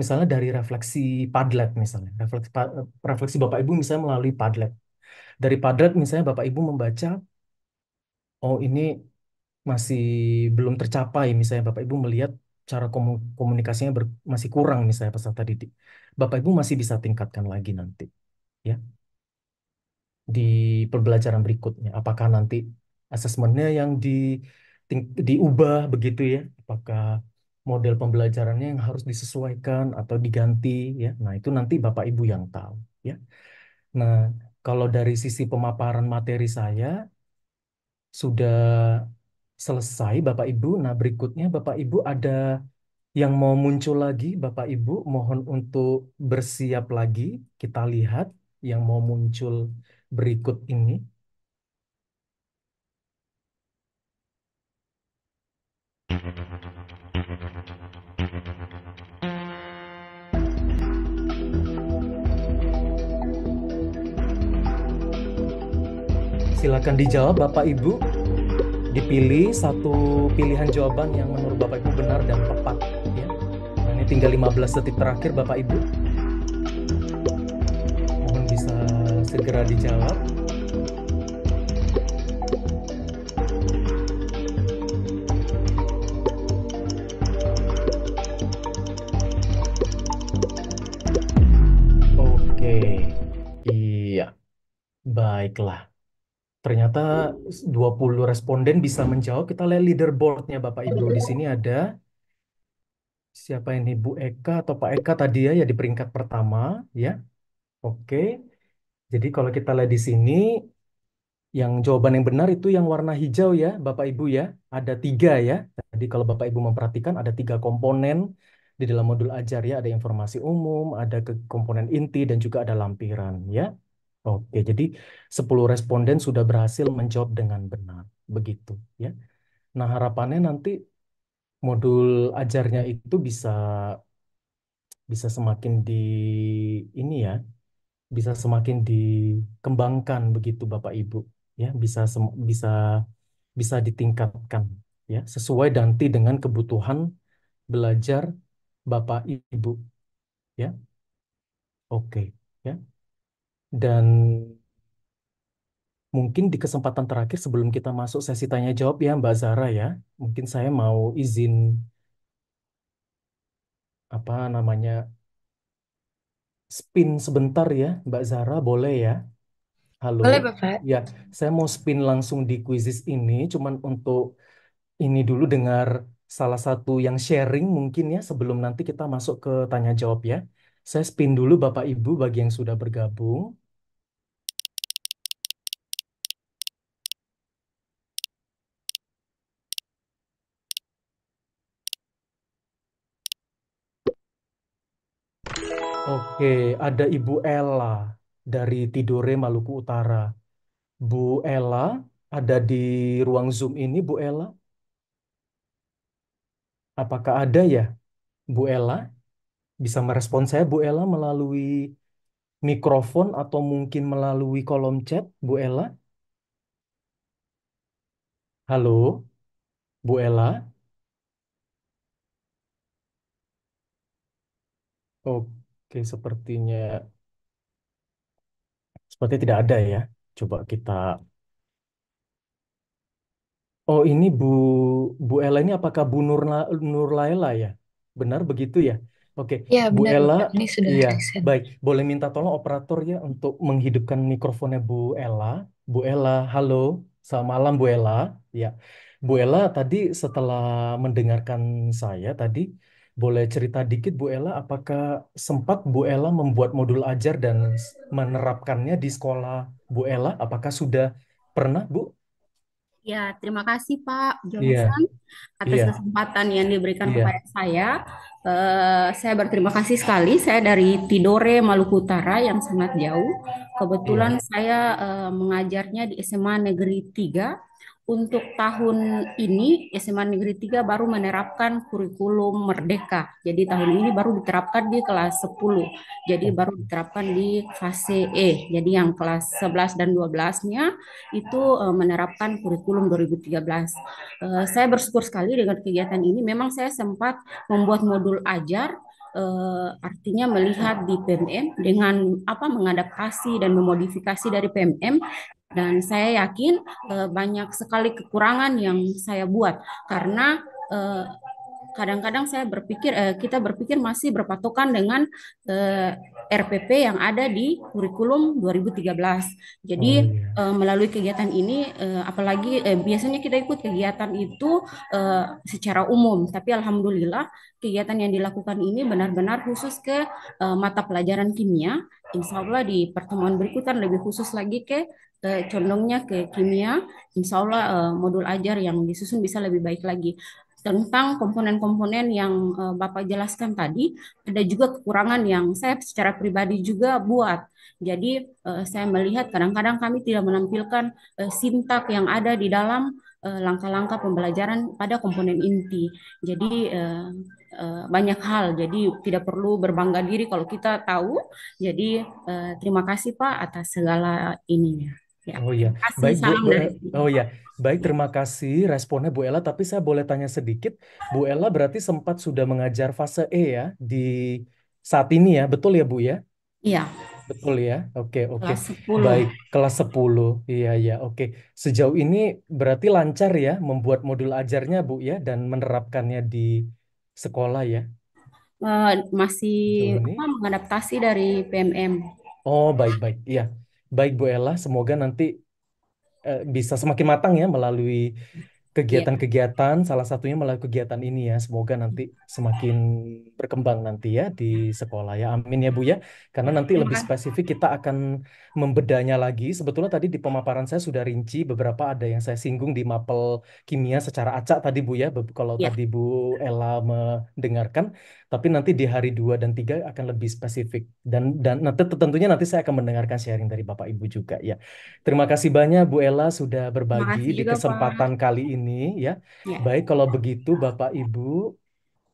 Misalnya dari refleksi Padlet misalnya, refleksi refleksi Bapak Ibu misalnya melalui Padlet Daripada misalnya Bapak Ibu membaca, oh ini masih belum tercapai misalnya Bapak Ibu melihat cara komunikasinya ber, masih kurang misalnya peserta didik. Bapak Ibu masih bisa tingkatkan lagi nanti ya di pembelajaran berikutnya. Apakah nanti asesmennya yang di diubah begitu ya? Apakah model pembelajarannya yang harus disesuaikan atau diganti ya? Nah, itu nanti Bapak Ibu yang tahu ya. Nah, kalau dari sisi pemaparan materi saya, sudah selesai Bapak Ibu. Nah berikutnya Bapak Ibu ada yang mau muncul lagi Bapak Ibu mohon untuk bersiap lagi. Kita lihat yang mau muncul berikut ini. Thank you. Silakan dijawab Bapak Ibu. Dipilih satu pilihan jawaban yang menurut Bapak Ibu benar dan tepat ya. Nah, ini tinggal 15 detik terakhir Bapak Ibu. Mohon bisa segera dijawab. Oke. Iya. Baiklah. Ternyata 20 responden bisa menjawab. Kita lihat leaderboardnya Bapak Ibu. Di sini ada siapa ini Bu Eka atau Pak Eka tadi ya, ya di peringkat pertama ya. Oke. Jadi kalau kita lihat di sini yang jawaban yang benar itu yang warna hijau ya, Bapak Ibu ya. Ada tiga ya. Jadi kalau Bapak Ibu memperhatikan ada tiga komponen di dalam modul ajar ya. Ada informasi umum, ada komponen inti, dan juga ada lampiran ya. Oke, jadi 10 responden sudah berhasil menjawab dengan benar, begitu ya. Nah, harapannya nanti modul ajarnya itu bisa bisa semakin di ini ya, bisa semakin dikembangkan begitu Bapak Ibu ya, bisa bisa bisa ditingkatkan ya, sesuai nanti dengan kebutuhan belajar Bapak Ibu ya. Oke, ya. Dan mungkin di kesempatan terakhir sebelum kita masuk sesi tanya jawab ya Mbak Zara ya, mungkin saya mau izin apa namanya spin sebentar ya Mbak Zara boleh ya? Halo. Boleh Bapak. Ya, saya mau spin langsung di kuisis ini cuman untuk ini dulu dengar salah satu yang sharing mungkin ya sebelum nanti kita masuk ke tanya jawab ya. Saya spin dulu Bapak Ibu bagi yang sudah bergabung. Oke, ada Ibu Ella dari Tidore, Maluku Utara. Bu Ella, ada di ruang Zoom ini, Bu Ella? Apakah ada ya, Bu Ella? bisa merespon saya Bu Ella melalui mikrofon atau mungkin melalui kolom chat Bu Ella. Halo, Bu Ella. Oke, sepertinya sepertinya tidak ada ya. Coba kita Oh, ini Bu Bu Ella ini apakah Bu Nur Nur Laila ya? Benar begitu ya? Oke, Ya, Bu Ella, Ini sudah iya, baik. Boleh minta tolong operator ya untuk menghidupkan mikrofonnya Bu Ella. Bu Ella, halo. Selamat malam Bu Ella. Ya. Bu Ella, tadi setelah mendengarkan saya tadi, boleh cerita dikit Bu Ella, apakah sempat Bu Ella membuat modul ajar dan menerapkannya di sekolah Bu Ella? Apakah sudah pernah, Bu? Ya, terima kasih Pak Johnson iya. Johnson atas yeah. kesempatan yang diberikan yeah. kepada saya. Eh, saya berterima kasih sekali. Saya dari Tidore, Maluku Utara yang sangat jauh. Kebetulan iya. saya uh, mengajarnya di SMA Negeri 3 untuk tahun ini SMA Negeri 3 baru menerapkan kurikulum merdeka. Jadi tahun ini baru diterapkan di kelas 10. Jadi baru diterapkan di fase E. Jadi yang kelas 11 dan 12-nya itu e, menerapkan kurikulum 2013. E, saya bersyukur sekali dengan kegiatan ini. Memang saya sempat membuat modul ajar e, artinya melihat di PMM dengan apa mengadaptasi dan memodifikasi dari PMM dan saya yakin uh, banyak sekali kekurangan yang saya buat karena eh, kadang-kadang saya berpikir uh, kita berpikir masih berpatokan dengan uh, RPP yang ada di kurikulum 2013. Jadi uh, melalui kegiatan ini uh, apalagi uh, biasanya kita ikut kegiatan itu uh, secara umum, tapi alhamdulillah kegiatan yang dilakukan ini benar-benar khusus ke uh, mata pelajaran kimia. Insya Allah di pertemuan berikutan lebih khusus lagi ke ke condongnya ke kimia, insya Allah uh, modul ajar yang disusun bisa lebih baik lagi. Tentang komponen-komponen yang uh, Bapak jelaskan tadi, ada juga kekurangan yang saya secara pribadi juga buat. Jadi uh, saya melihat kadang-kadang kami tidak menampilkan uh, sintak yang ada di dalam langkah-langkah pembelajaran pada komponen inti. Jadi uh, banyak hal. Jadi tidak perlu berbangga diri kalau kita tahu. Jadi terima kasih Pak atas segala ininya. Ya. Oh iya, baik Bu. Oh iya, baik terima kasih responnya Bu Ella. Tapi saya boleh tanya sedikit, Bu Ella berarti sempat sudah mengajar fase E ya di saat ini ya, betul ya Bu ya? Iya. Betul ya? Oke, okay, oke. Okay. Kelas 10. Baik, kelas 10. Iya, iya, oke. Okay. Sejauh ini berarti lancar ya membuat modul ajarnya Bu ya dan menerapkannya di sekolah ya? Eh, masih apa, mengadaptasi dari PMM. Oh, baik-baik. Iya. Baik. Baik Bu Ella, semoga nanti eh, bisa semakin matang ya melalui Iya. kegiatan-kegiatan, salah satunya melalui kegiatan ini ya. Semoga nanti semakin berkembang nanti ya di sekolah ya. Amin ya Bu ya. Karena nanti lebih spesifik kita akan membedanya lagi. Sebetulnya tadi di pemaparan saya sudah rinci beberapa ada yang saya singgung di mapel kimia secara acak tadi Bu ya. Kalau yeah. tadi Bu Ella mendengarkan, tapi nanti di hari 2 dan 3 akan lebih spesifik. Dan dan nanti tentunya nanti saya akan mendengarkan sharing dari Bapak Ibu juga ya. Terima kasih banyak Bu Ella sudah berbagi kasih, di kesempatan Pak. kali ini ini ya. ya. Baik, kalau begitu Bapak Ibu,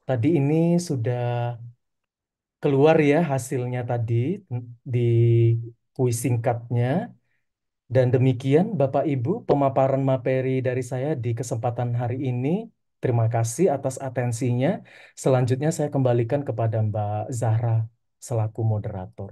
tadi ini sudah keluar ya hasilnya tadi di kuis singkatnya. Dan demikian Bapak Ibu pemaparan materi dari saya di kesempatan hari ini. Terima kasih atas atensinya. Selanjutnya saya kembalikan kepada Mbak Zahra selaku moderator.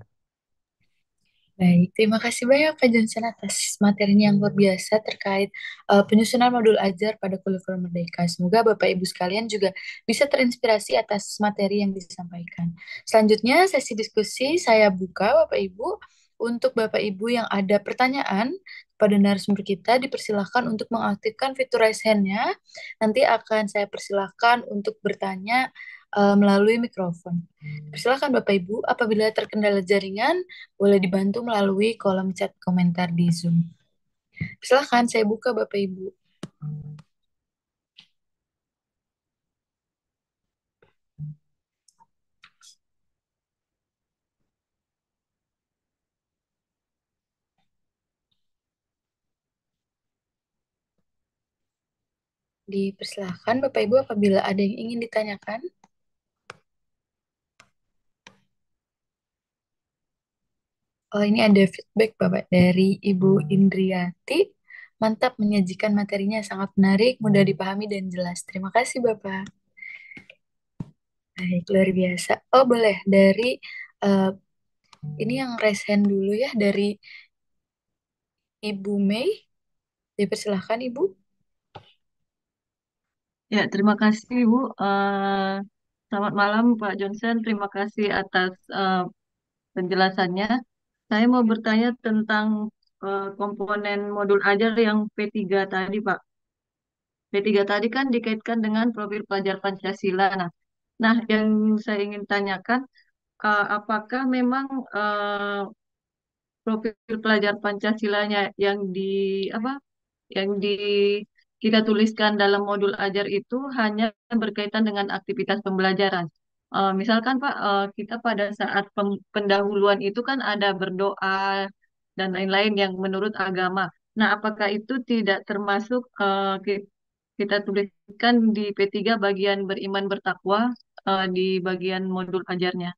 Baik, terima kasih banyak Pak Johnson atas materinya yang luar biasa terkait uh, penyusunan modul ajar pada kurikulum Merdeka. Semoga Bapak Ibu sekalian juga bisa terinspirasi atas materi yang disampaikan. Selanjutnya sesi diskusi saya buka Bapak Ibu untuk Bapak Ibu yang ada pertanyaan pada narasumber kita dipersilahkan untuk mengaktifkan fitur raise hand-nya. Nanti akan saya persilahkan untuk bertanya uh, melalui mikrofon. Hmm. Silakan Bapak Ibu, apabila terkendala jaringan, boleh dibantu melalui kolom chat komentar di Zoom. Silakan saya buka Bapak Ibu. Dipersilahkan Bapak Ibu apabila ada yang ingin ditanyakan. Oh, ini ada feedback Bapak dari Ibu Indriati. Mantap menyajikan materinya sangat menarik, mudah dipahami dan jelas. Terima kasih Bapak. Baik, luar biasa. Oh, boleh dari uh, ini yang resen dulu ya dari Ibu Mei. Dipersilahkan Ibu. Ya, terima kasih Ibu. Uh, selamat malam Pak Johnson. Terima kasih atas uh, penjelasannya. Saya mau bertanya tentang uh, komponen modul ajar yang P3 tadi, Pak. P3 tadi kan dikaitkan dengan profil pelajar Pancasila. Nah, nah yang saya ingin tanyakan, uh, apakah memang uh, profil pelajar Pancasilanya yang di apa yang di kita tuliskan dalam modul ajar itu hanya berkaitan dengan aktivitas pembelajaran uh, misalkan Pak, uh, kita pada saat pendahuluan itu kan ada berdoa dan lain-lain yang menurut agama. Nah, apakah itu tidak termasuk uh, eh, kita, kita tuliskan di P3 bagian beriman bertakwa uh, di bagian modul ajarnya?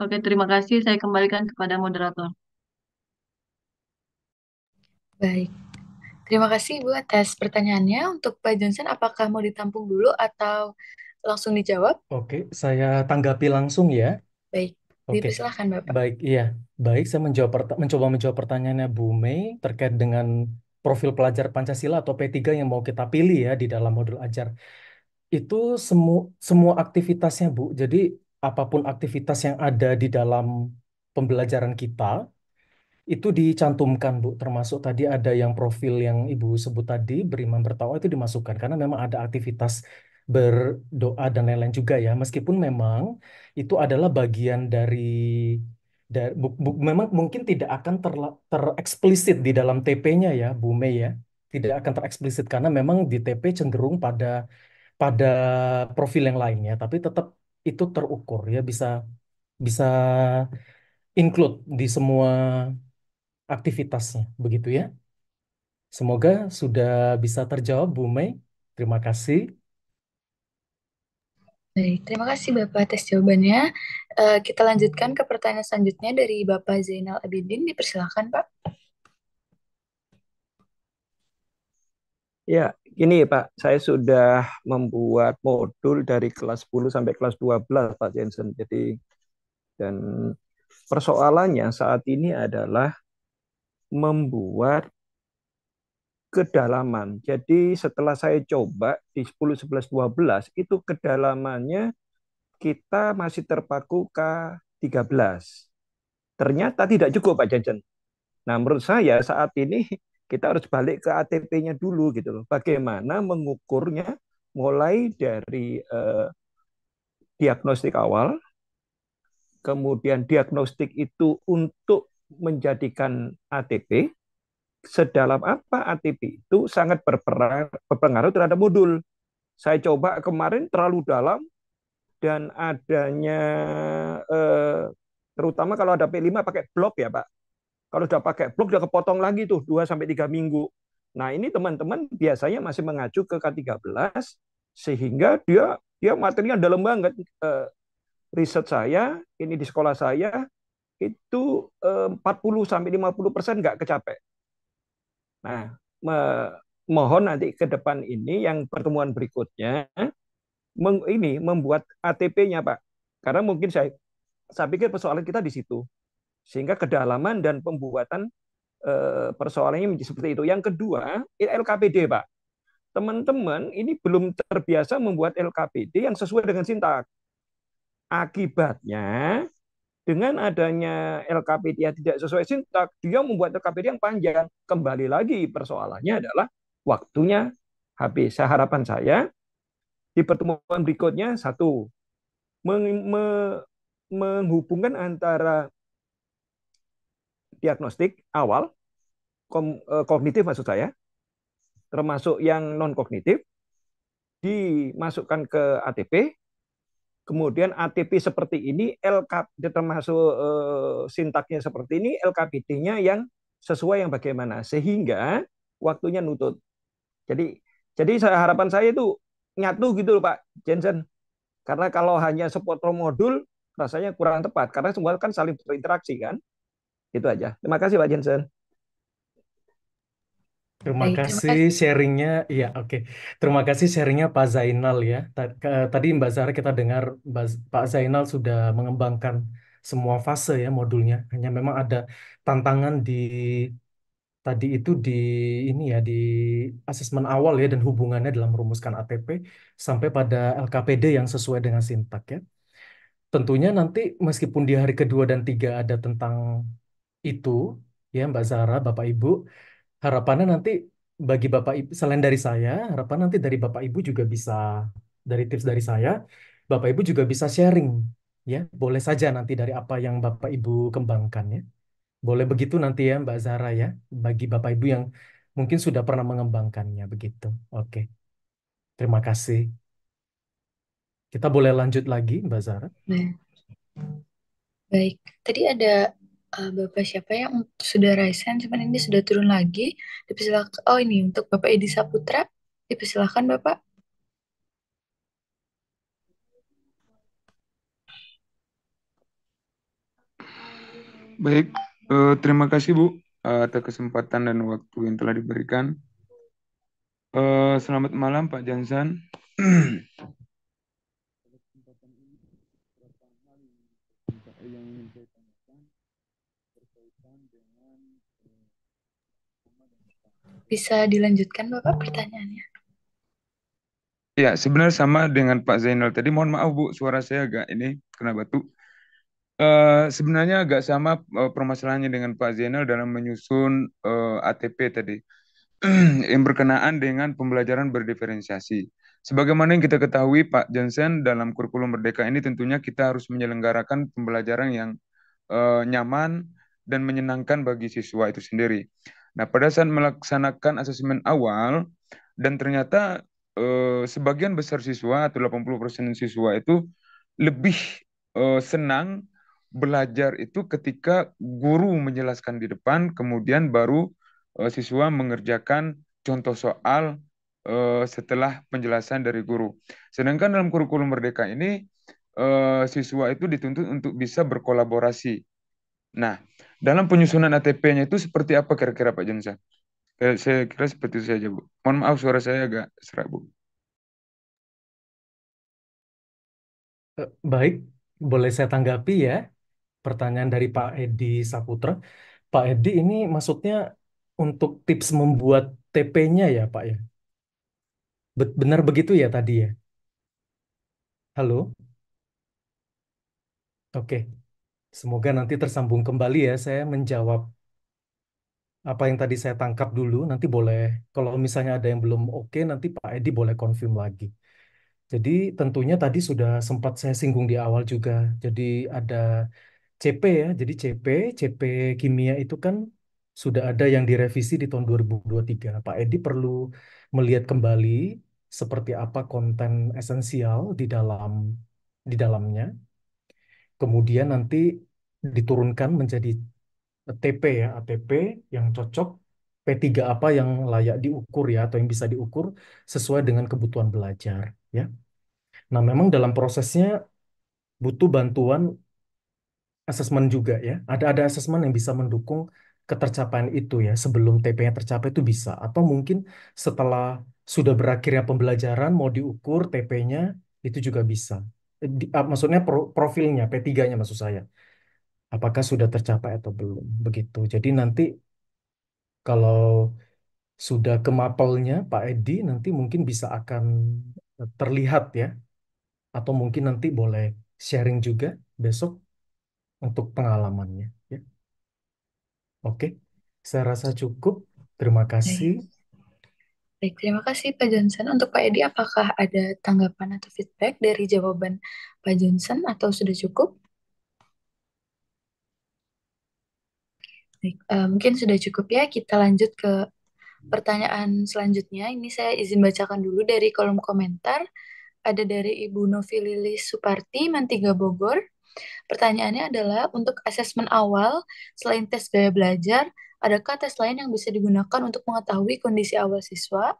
Oke, terima kasih. Saya kembalikan kepada moderator. Baik. Terima kasih Ibu atas pertanyaannya. Untuk Pak Johnson, apakah mau ditampung dulu atau langsung dijawab? Oke, saya tanggapi langsung ya. Baik, dipersilahkan Bapak. Baik, iya. Baik, saya menjawab mencoba menjawab pertanyaannya Bu Mei terkait dengan profil pelajar Pancasila atau P3 yang mau kita pilih ya di dalam modul ajar. Itu semua semua aktivitasnya Bu. Jadi apapun aktivitas yang ada di dalam pembelajaran kita itu dicantumkan Bu, termasuk tadi ada yang profil yang Ibu sebut tadi, beriman bertawa itu dimasukkan karena memang ada aktivitas berdoa dan lain-lain juga ya meskipun memang itu adalah bagian dari dari bu, bu, memang mungkin tidak akan ter, eksplisit di dalam TP-nya ya Bu Mei ya tidak akan tereksplisit karena memang di TP cenderung pada pada profil yang lainnya tapi tetap itu terukur ya bisa bisa include di semua aktivitasnya begitu ya Semoga sudah bisa terjawab Bu Mei. Terima kasih. Baik, terima kasih Bapak atas jawabannya. Uh, kita lanjutkan ke pertanyaan selanjutnya dari Bapak Zainal Abidin. Dipersilakan, Pak. Ya, gini Pak, saya sudah membuat modul dari kelas 10 sampai kelas 12, Pak Jensen. Jadi, dan persoalannya saat ini adalah membuat kedalaman. Jadi setelah saya coba di 10, 11, 12 itu kedalamannya kita masih terpaku K13. Ternyata tidak cukup Pak Jajan. Nah menurut saya saat ini kita harus balik ke ATP-nya dulu gitu loh. Bagaimana mengukurnya mulai dari eh, diagnostik awal, kemudian diagnostik itu untuk menjadikan ATP, sedalam apa ATP itu sangat berpengaruh terhadap modul. Saya coba kemarin terlalu dalam dan adanya eh, terutama kalau ada P5 pakai blok ya Pak. Kalau sudah pakai blok sudah kepotong lagi tuh 2 sampai 3 minggu. Nah, ini teman-teman biasanya masih mengacu ke K13 sehingga dia dia materinya dalam banget. Eh, riset saya ini di sekolah saya itu eh, 40 sampai 50 persen nggak kecapek Nah, me mohon nanti ke depan ini yang pertemuan berikutnya meng, ini membuat ATP-nya Pak. Karena mungkin saya saya pikir persoalan kita di situ. Sehingga kedalaman dan pembuatan eh, persoalannya seperti itu. Yang kedua, LKPD Pak. Teman-teman ini belum terbiasa membuat LKPD yang sesuai dengan sintak. Akibatnya dengan adanya LKPD tidak sesuai sintak, dia membuat LKPD yang panjang. Kembali lagi persoalannya adalah waktunya habis. Saya harapan saya di pertemuan berikutnya satu meng me menghubungkan antara diagnostik awal e, kognitif maksud saya termasuk yang non kognitif dimasukkan ke ATP Kemudian ATP seperti ini, LK termasuk eh, sintaknya seperti ini, LKPD-nya yang sesuai yang bagaimana sehingga waktunya nutut. Jadi jadi saya harapan saya itu nyatu gitu loh Pak Jensen. Karena kalau hanya sepotong modul rasanya kurang tepat karena semua kan saling berinteraksi kan. Itu aja. Terima kasih Pak Jensen. Terima Baik, kasih kasih. sharingnya. ya, oke. Terima kasih sharingnya Pak Zainal ya. Tadi Mbak Zara kita dengar Pak Zainal sudah mengembangkan semua fase ya modulnya. Hanya memang ada tantangan di tadi itu di ini ya di asesmen awal ya dan hubungannya dalam merumuskan ATP sampai pada LKPD yang sesuai dengan sintak ya. Tentunya nanti meskipun di hari kedua dan tiga ada tentang itu ya Mbak Zara, Bapak Ibu harapannya nanti bagi Bapak Ibu, selain dari saya, harapan nanti dari Bapak Ibu juga bisa, dari tips dari saya, Bapak Ibu juga bisa sharing. ya Boleh saja nanti dari apa yang Bapak Ibu kembangkan. ya Boleh begitu nanti ya Mbak Zara ya, bagi Bapak Ibu yang mungkin sudah pernah mengembangkannya begitu. Oke, terima kasih. Kita boleh lanjut lagi Mbak Zara. Nah. Baik, tadi ada uh, Bapak siapa ya sudah resign cuman ini sudah turun lagi dipersilakan oh ini untuk Bapak Edi Saputra dipersilakan Bapak Baik, uh, terima kasih Bu uh, atas kesempatan dan waktu yang telah diberikan. Uh, selamat malam Pak Jansan. Bisa dilanjutkan Bapak pertanyaannya? Ya, sebenarnya sama dengan Pak Zainal tadi. Mohon maaf Bu, suara saya agak ini kena batu. Uh, sebenarnya agak sama uh, permasalahannya dengan Pak Zainal dalam menyusun uh, eh, ATP tadi yang berkenaan dengan pembelajaran berdiferensiasi. Sebagaimana yang kita ketahui, Pak Johnson, dalam kurikulum merdeka ini tentunya kita harus menyelenggarakan pembelajaran yang uh, nyaman dan menyenangkan bagi siswa itu sendiri. Nah, pada saat melaksanakan asesmen awal dan ternyata eh, sebagian besar siswa atau 80% siswa itu lebih eh, senang belajar itu ketika guru menjelaskan di depan kemudian baru eh, siswa mengerjakan contoh soal eh, setelah penjelasan dari guru. Sedangkan dalam kurikulum merdeka ini eh, siswa itu dituntut untuk bisa berkolaborasi. Nah, dalam penyusunan ATP-nya itu seperti apa kira-kira Pak Jensa? Eh, saya kira seperti itu saja, Bu. Mohon maaf suara saya agak serak, Bu. Eh, baik, boleh saya tanggapi ya pertanyaan dari Pak Edi Saputra. Pak Edi ini maksudnya untuk tips membuat TP-nya ya Pak ya? Benar begitu ya tadi ya? Halo? Oke. Semoga nanti tersambung kembali ya. Saya menjawab apa yang tadi saya tangkap dulu. Nanti boleh, kalau misalnya ada yang belum oke, nanti Pak Edi boleh konfirm lagi. Jadi tentunya tadi sudah sempat saya singgung di awal juga. Jadi ada CP ya. Jadi CP, CP kimia itu kan sudah ada yang direvisi di tahun 2023. Nah, Pak Edi perlu melihat kembali seperti apa konten esensial di dalam di dalamnya kemudian nanti diturunkan menjadi TP ya, ATP yang cocok P3 apa yang layak diukur ya atau yang bisa diukur sesuai dengan kebutuhan belajar ya. Nah, memang dalam prosesnya butuh bantuan asesmen juga ya. Ada ada asesmen yang bisa mendukung ketercapaian itu ya sebelum TP-nya tercapai itu bisa atau mungkin setelah sudah berakhirnya pembelajaran mau diukur TP-nya itu juga bisa di, uh, maksudnya pro, profilnya P3-nya maksud saya. Apakah sudah tercapai atau belum begitu. Jadi nanti kalau sudah ke mapelnya Pak Edi nanti mungkin bisa akan eh, terlihat ya atau mungkin nanti boleh sharing juga besok untuk pengalamannya ya. Oke, saya rasa cukup. Terima kasih. Baik, terima kasih Pak Johnson. Untuk Pak Edi, apakah ada tanggapan atau feedback dari jawaban Pak Johnson atau sudah cukup? Baik, uh, mungkin sudah cukup ya. Kita lanjut ke pertanyaan selanjutnya. Ini saya izin bacakan dulu dari kolom komentar. Ada dari Ibu Novi Lilis Suparti, Mantiga Bogor. Pertanyaannya adalah, untuk asesmen awal, selain tes gaya belajar, adakah tes lain yang bisa digunakan untuk mengetahui kondisi awal siswa?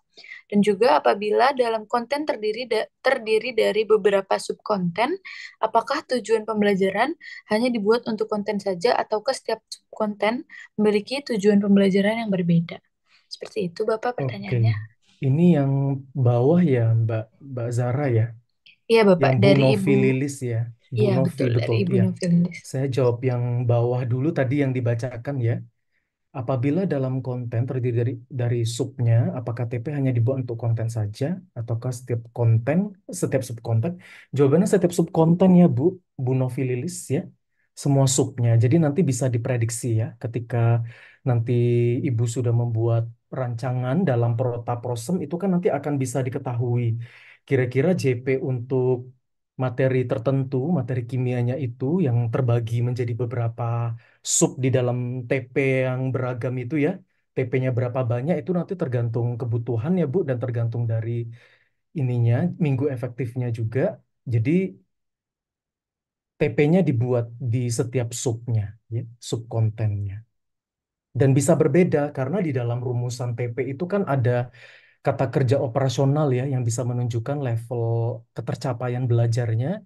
Dan juga apabila dalam konten terdiri da terdiri dari beberapa subkonten, apakah tujuan pembelajaran hanya dibuat untuk konten saja ataukah setiap subkonten memiliki tujuan pembelajaran yang berbeda? Seperti itu Bapak pertanyaannya. Okay. Ini yang bawah ya Mbak Mbak Zara ya? Iya Bapak yang dari Novi Lilis ya. iya betul, betul dari Ibu ya. Saya jawab yang bawah dulu tadi yang dibacakan ya. Apabila dalam konten terdiri dari, dari subnya, apakah TP hanya dibuat untuk konten saja, ataukah setiap konten, setiap subkonten? Jawabannya setiap subkonten ya Bu, Bu Novi Lilis ya, semua subnya. Jadi nanti bisa diprediksi ya, ketika nanti Ibu sudah membuat rancangan dalam prota prosem, itu kan nanti akan bisa diketahui. Kira-kira JP untuk materi tertentu, materi kimianya itu yang terbagi menjadi beberapa sub di dalam TP yang beragam itu ya. TP-nya berapa banyak itu nanti tergantung kebutuhan ya Bu dan tergantung dari ininya, minggu efektifnya juga. Jadi TP-nya dibuat di setiap subnya, ya, sub kontennya. Dan bisa berbeda karena di dalam rumusan TP itu kan ada kata kerja operasional ya yang bisa menunjukkan level ketercapaian belajarnya.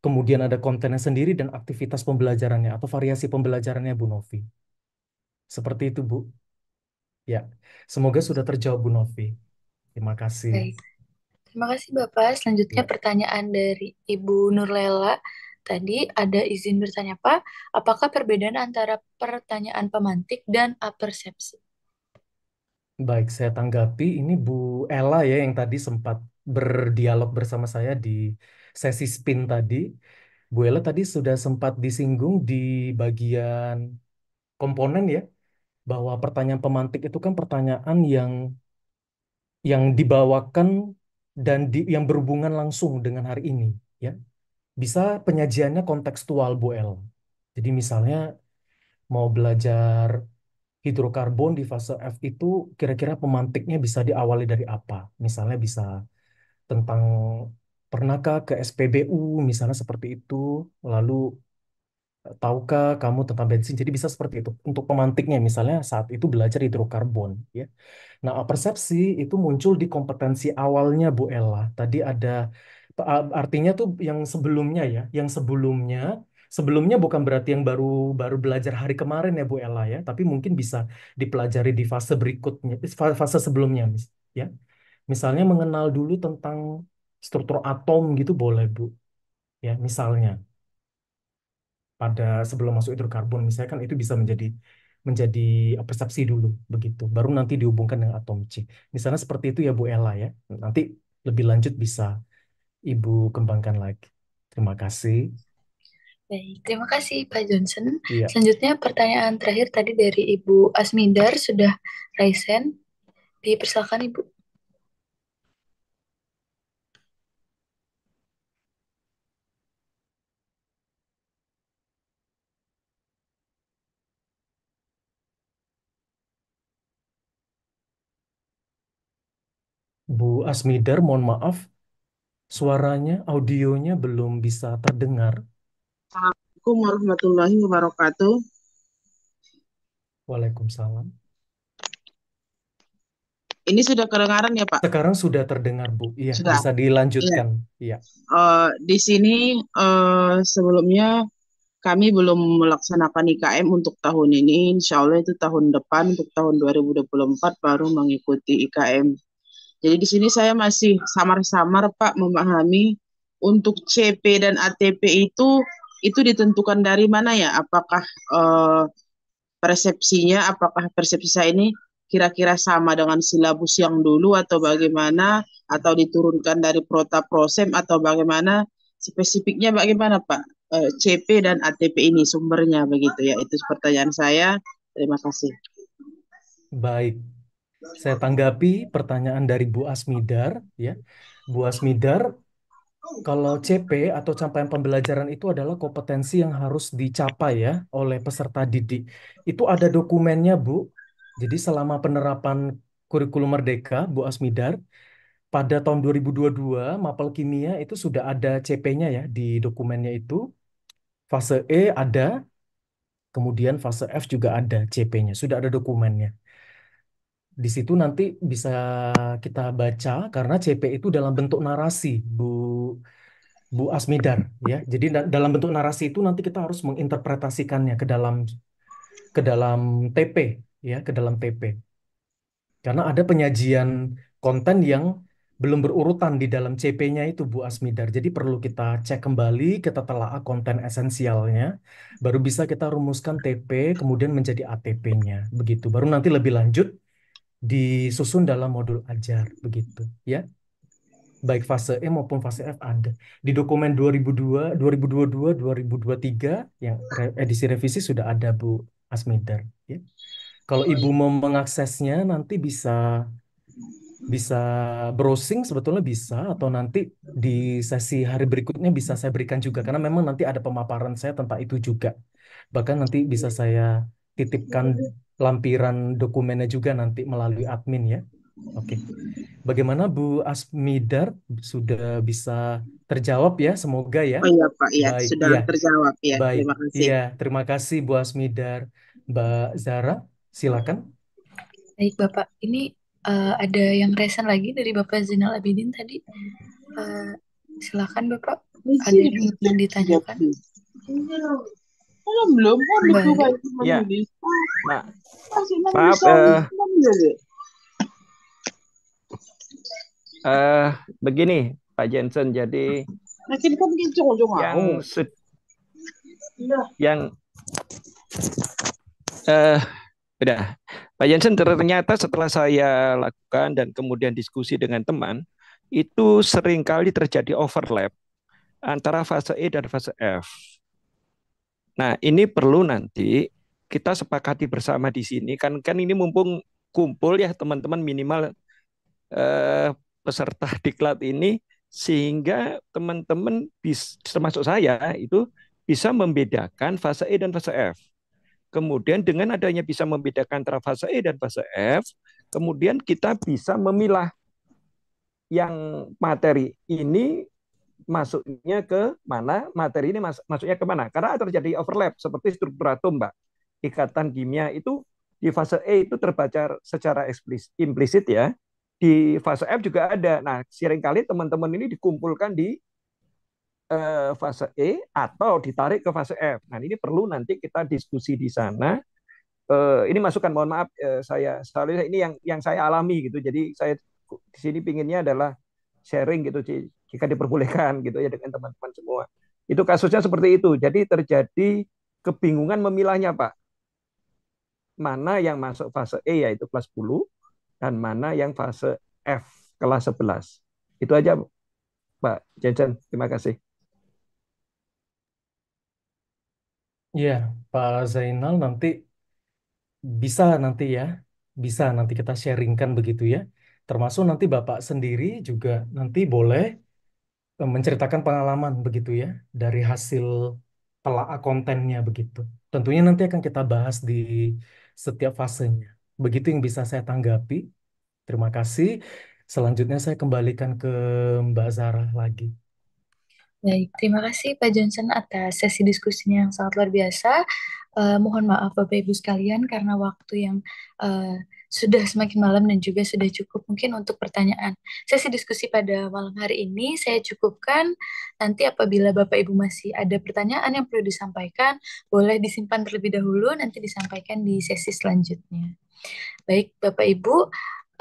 Kemudian ada kontennya sendiri dan aktivitas pembelajarannya atau variasi pembelajarannya Bu Novi. Seperti itu Bu. Ya, semoga sudah terjawab Bu Novi. Terima kasih. Baik. Terima kasih Bapak. Selanjutnya ya. pertanyaan dari Ibu Nurlela tadi ada izin bertanya Pak, apakah perbedaan antara pertanyaan pemantik dan apersepsi? Baik, saya tanggapi ini Bu Ella ya yang tadi sempat berdialog bersama saya di sesi spin tadi. Bu Ella tadi sudah sempat disinggung di bagian komponen ya, bahwa pertanyaan pemantik itu kan pertanyaan yang yang dibawakan dan di, yang berhubungan langsung dengan hari ini ya. Bisa penyajiannya kontekstual Bu Ella. Jadi misalnya mau belajar hidrokarbon di fase F itu kira-kira pemantiknya bisa diawali dari apa? Misalnya bisa tentang pernahkah ke SPBU misalnya seperti itu, lalu eh, tahukah kamu tentang bensin? Jadi bisa seperti itu untuk pemantiknya misalnya saat itu belajar hidrokarbon ya. Nah, persepsi itu muncul di kompetensi awalnya Bu Ella. Tadi ada eh, artinya tuh yang sebelumnya ya, yang sebelumnya sebelumnya bukan berarti yang baru baru belajar hari kemarin ya Bu Ella ya, tapi mungkin bisa dipelajari di fase berikutnya, eh, fase sebelumnya ya. Misalnya mengenal dulu tentang struktur atom gitu boleh Bu. Ya, misalnya pada sebelum masuk hidrokarbon misalnya kan itu bisa menjadi menjadi eh, persepsi dulu begitu baru nanti dihubungkan dengan atom C misalnya seperti itu ya Bu Ella ya nanti lebih lanjut bisa Ibu kembangkan lagi terima kasih Baik, terima kasih Pak Johnson. Iya. Selanjutnya pertanyaan terakhir tadi dari Ibu Asmindar sudah raisen. Dipersilakan Ibu. Bu Asmidar, mohon maaf, suaranya, audionya belum bisa terdengar. Assalamualaikum warahmatullahi wabarakatuh. Waalaikumsalam. Ini sudah kedengaran ya Pak? Sekarang sudah terdengar Bu, iya sudah. bisa dilanjutkan. Iya. iya. Uh, di sini uh, sebelumnya kami belum melaksanakan IKM untuk tahun ini. Insya Allah itu tahun depan untuk tahun 2024 baru mengikuti IKM. Jadi di sini saya masih samar-samar Pak memahami untuk CP dan ATP itu itu ditentukan dari mana ya? Apakah uh, persepsinya, apakah persepsi saya ini kira-kira sama dengan silabus yang dulu atau bagaimana? Atau diturunkan dari prota prosem atau bagaimana? Spesifiknya bagaimana Pak? Uh, eh, CP dan ATP ini sumbernya begitu ya? Itu pertanyaan saya. Terima kasih. Baik, saya tanggapi pertanyaan dari Bu Asmidar ya. Bu Asmidar kalau CP atau capaian pembelajaran itu adalah kompetensi yang harus dicapai ya oleh peserta didik. Itu ada dokumennya, Bu. Jadi selama penerapan kurikulum Merdeka, Bu Asmidar, pada tahun 2022 Mapel Kimia itu sudah ada CP-nya ya di dokumennya itu. Fase E ada, kemudian fase F juga ada CP-nya, sudah ada dokumennya di situ nanti bisa kita baca karena CP itu dalam bentuk narasi, Bu Bu Asmidar, ya. Jadi dalam bentuk narasi itu nanti kita harus menginterpretasikannya ke dalam ke dalam TP, ya, ke dalam TP. Karena ada penyajian konten yang belum berurutan di dalam CP-nya itu Bu Asmidar. Jadi perlu kita cek kembali, kita telaah konten esensialnya, baru bisa kita rumuskan TP kemudian menjadi ATP-nya. Begitu. Baru nanti lebih lanjut disusun dalam modul ajar begitu ya baik fase E maupun fase F ada di dokumen 2002 2022 2023 yang edisi revisi sudah ada Bu Asmider ya kalau ibu mau mengaksesnya nanti bisa bisa browsing sebetulnya bisa atau nanti di sesi hari berikutnya bisa saya berikan juga karena memang nanti ada pemaparan saya tentang itu juga bahkan nanti bisa saya titipkan iya. lampiran dokumennya juga nanti melalui admin ya. Oke. Okay. Bagaimana Bu Asmidar sudah bisa terjawab ya semoga ya. Oh iya Pak, iya Baik, sudah ya. terjawab ya. Baik. Terima kasih. Iya, terima kasih Bu Asmidar. Mbak Zara, silakan. Baik Bapak, ini uh, ada yang resen lagi dari Bapak Zainal Abidin tadi. Uh, silakan Bapak, ada yang ditanyakan. Kan iya. iya. eh. Belum, belum. ya. Nah. begini Pak Jensen, jadi kan yang oh. se iya. yang uh, udah Pak Jensen ternyata setelah saya lakukan dan kemudian diskusi dengan teman itu seringkali terjadi overlap antara fase E dan fase F. Nah, ini perlu nanti kita sepakati bersama di sini kan kan ini mumpung kumpul ya teman-teman minimal eh, peserta diklat ini sehingga teman-teman termasuk saya itu bisa membedakan fase E dan fase F. Kemudian dengan adanya bisa membedakan antara fase E dan fase F, kemudian kita bisa memilah yang materi ini masuknya ke mana, materi ini mas masuknya ke mana. Karena terjadi overlap seperti struktur atom, Mbak. Ikatan kimia itu di fase E itu terbaca secara eksplisit, implisit ya. Di fase F juga ada. Nah, seringkali teman-teman ini dikumpulkan di eh, fase E atau ditarik ke fase F. Nah, ini perlu nanti kita diskusi di sana. Eh, ini masukan mohon maaf eh, saya selalu ini yang yang saya alami gitu. Jadi saya di sini pinginnya adalah sharing gitu jika diperbolehkan gitu ya dengan teman-teman semua. Itu kasusnya seperti itu. Jadi terjadi kebingungan memilahnya, Pak. Mana yang masuk fase E yaitu kelas 10 dan mana yang fase F kelas 11. Itu aja, Pak Jensen. Terima kasih. Ya, Pak Zainal nanti bisa nanti ya, bisa nanti kita sharingkan begitu ya. Termasuk nanti Bapak sendiri juga nanti boleh Eh, menceritakan pengalaman begitu ya dari hasil telaah kontennya begitu. Tentunya nanti akan kita bahas di setiap fasenya. Begitu yang bisa saya tanggapi. Terima kasih. Selanjutnya saya kembalikan ke Mbak Zara lagi. Baik, terima kasih Pak Johnson atas sesi diskusinya yang sangat luar biasa. Uh, mohon maaf Bapak Ibu sekalian karena waktu yang uh, sudah semakin malam dan juga sudah cukup mungkin untuk pertanyaan. Sesi diskusi pada malam hari ini saya cukupkan. Nanti apabila Bapak Ibu masih ada pertanyaan yang perlu disampaikan, boleh disimpan terlebih dahulu nanti disampaikan di sesi selanjutnya. Baik Bapak Ibu,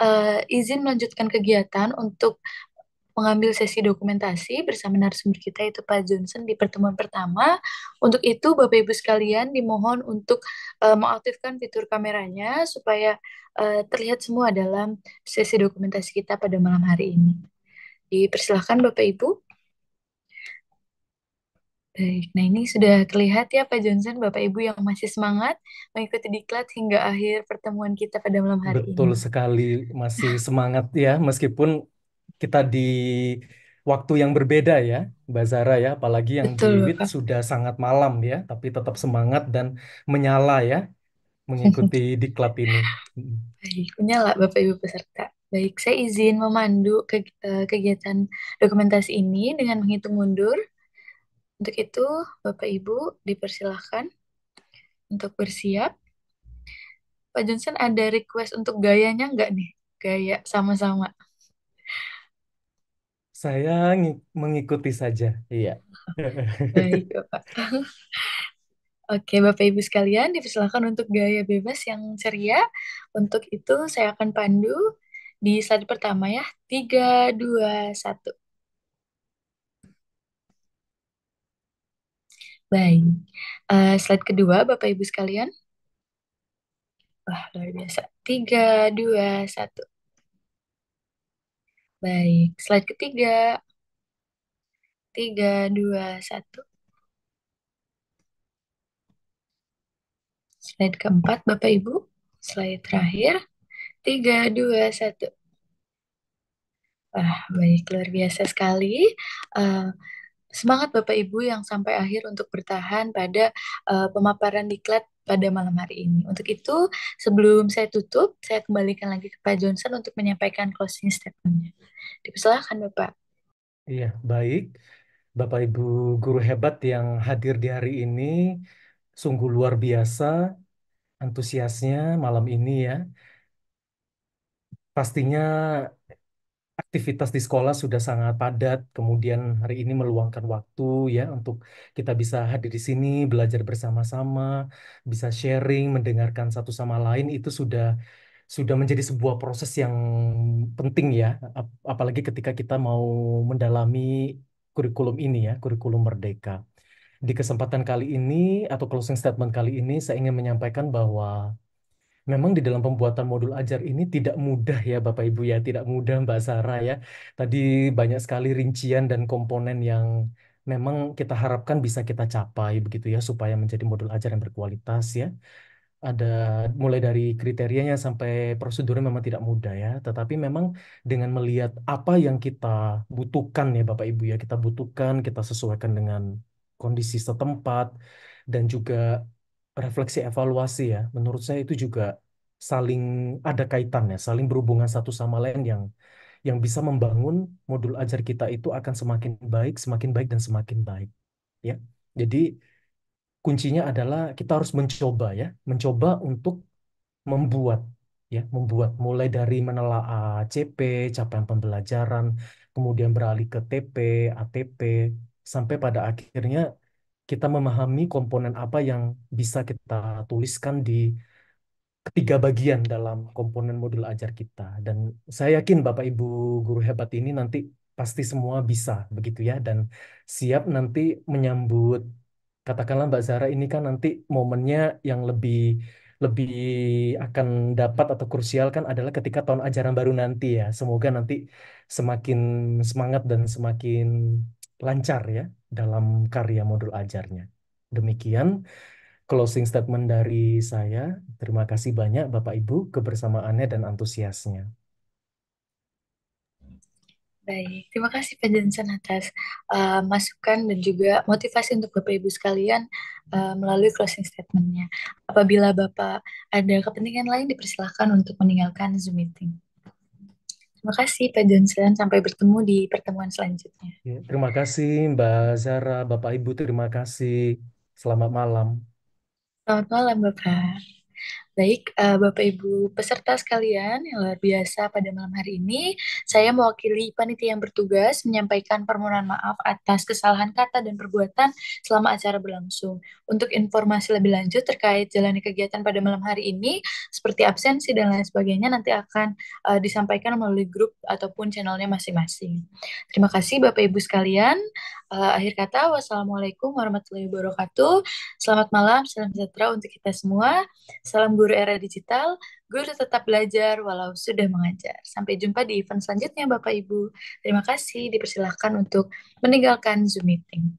uh, izin melanjutkan kegiatan untuk mengambil sesi dokumentasi bersama narasumber kita yaitu Pak Johnson di pertemuan pertama. Untuk itu Bapak Ibu sekalian dimohon untuk uh, mengaktifkan fitur kameranya supaya uh, terlihat semua dalam sesi dokumentasi kita pada malam hari ini. Dipersilahkan Bapak Ibu. Baik, nah ini sudah terlihat ya Pak Johnson, Bapak Ibu yang masih semangat mengikuti diklat hingga akhir pertemuan kita pada malam hari Betul ini. Betul sekali, masih semangat ya meskipun kita di waktu yang berbeda ya, Mbak Zara ya, apalagi yang Betul, di WIT sudah sangat malam ya, tapi tetap semangat dan menyala ya, mengikuti di klub ini. Baik, menyala Bapak Ibu peserta. Baik, saya izin memandu ke, eh, kegiatan dokumentasi ini dengan menghitung mundur. Untuk itu, Bapak Ibu dipersilahkan untuk bersiap. Pak Johnson ada request untuk gayanya enggak nih? Gaya sama-sama. Saya mengikuti saja. Iya. Baik, nah, iya, Bapak. Oke, Bapak Ibu sekalian, dipersilakan untuk gaya bebas yang ceria. Untuk itu, saya akan pandu di slide pertama ya. 3, 2, 1. Baik. Uh, slide kedua, Bapak Ibu sekalian. Wah, luar biasa. 3, 2, 1. Baik, slide ketiga. Tiga, dua, satu. Slide keempat, Bapak Ibu. Slide terakhir. Tiga, dua, satu. Wah, baik, luar biasa sekali. Uh, Semangat Bapak Ibu yang sampai akhir untuk bertahan pada uh, pemaparan diklat pada malam hari ini. Untuk itu, sebelum saya tutup, saya kembalikan lagi ke Pak Johnson untuk menyampaikan closing statement-nya. Dipersilakan Bapak. Iya, baik. Bapak Ibu guru hebat yang hadir di hari ini, sungguh luar biasa antusiasnya malam ini ya. Pastinya aktivitas di sekolah sudah sangat padat, kemudian hari ini meluangkan waktu ya untuk kita bisa hadir di sini, belajar bersama-sama, bisa sharing, mendengarkan satu sama lain itu sudah sudah menjadi sebuah proses yang penting ya, apalagi ketika kita mau mendalami kurikulum ini ya, kurikulum merdeka. Di kesempatan kali ini atau closing statement kali ini saya ingin menyampaikan bahwa memang di dalam pembuatan modul ajar ini tidak mudah ya Bapak Ibu ya, tidak mudah Mbak Sarah ya. Tadi banyak sekali rincian dan komponen yang memang kita harapkan bisa kita capai begitu ya supaya menjadi modul ajar yang berkualitas ya. Ada mulai dari kriterianya sampai prosedurnya memang tidak mudah ya, tetapi memang dengan melihat apa yang kita butuhkan ya Bapak Ibu ya, kita butuhkan, kita sesuaikan dengan kondisi setempat dan juga refleksi evaluasi ya, menurut saya itu juga saling ada kaitannya, saling berhubungan satu sama lain yang yang bisa membangun modul ajar kita itu akan semakin baik, semakin baik dan semakin baik. Ya. Jadi kuncinya adalah kita harus mencoba ya, mencoba untuk membuat ya, membuat mulai dari menelaah CP, capaian pembelajaran, kemudian beralih ke TP, ATP sampai pada akhirnya kita memahami komponen apa yang bisa kita tuliskan di ketiga bagian dalam komponen modul ajar kita. Dan saya yakin Bapak Ibu guru hebat ini nanti pasti semua bisa begitu ya dan siap nanti menyambut katakanlah Mbak Zara ini kan nanti momennya yang lebih lebih akan dapat atau krusial kan adalah ketika tahun ajaran baru nanti ya. Semoga nanti semakin semangat dan semakin lancar ya dalam karya modul ajarnya. Demikian closing statement dari saya. Terima kasih banyak Bapak Ibu kebersamaannya dan antusiasnya. Baik, terima kasih Pak Jensen atas uh, masukan dan juga motivasi untuk Bapak Ibu sekalian uh, melalui closing statementnya. Apabila Bapak ada kepentingan lain, dipersilahkan untuk meninggalkan Zoom meeting. Terima kasih Pak Johnson, sampai bertemu di pertemuan selanjutnya. Ya, terima kasih Mbak Zara, Bapak Ibu terima kasih. Selamat malam. Selamat malam Bapak. Baik, uh, Bapak Ibu peserta sekalian yang luar biasa pada malam hari ini, saya mewakili panitia yang bertugas menyampaikan permohonan maaf atas kesalahan kata dan perbuatan selama acara berlangsung. Untuk informasi lebih lanjut terkait jalannya kegiatan pada malam hari ini, seperti absensi dan lain sebagainya nanti akan uh, disampaikan melalui grup ataupun channelnya masing-masing. Terima kasih Bapak Ibu sekalian. Uh, akhir kata, wassalamualaikum warahmatullahi wabarakatuh. Selamat malam, salam sejahtera untuk kita semua. Salam guru guru era digital, guru tetap belajar walau sudah mengajar. Sampai jumpa di event selanjutnya Bapak Ibu. Terima kasih, dipersilahkan untuk meninggalkan Zoom meeting.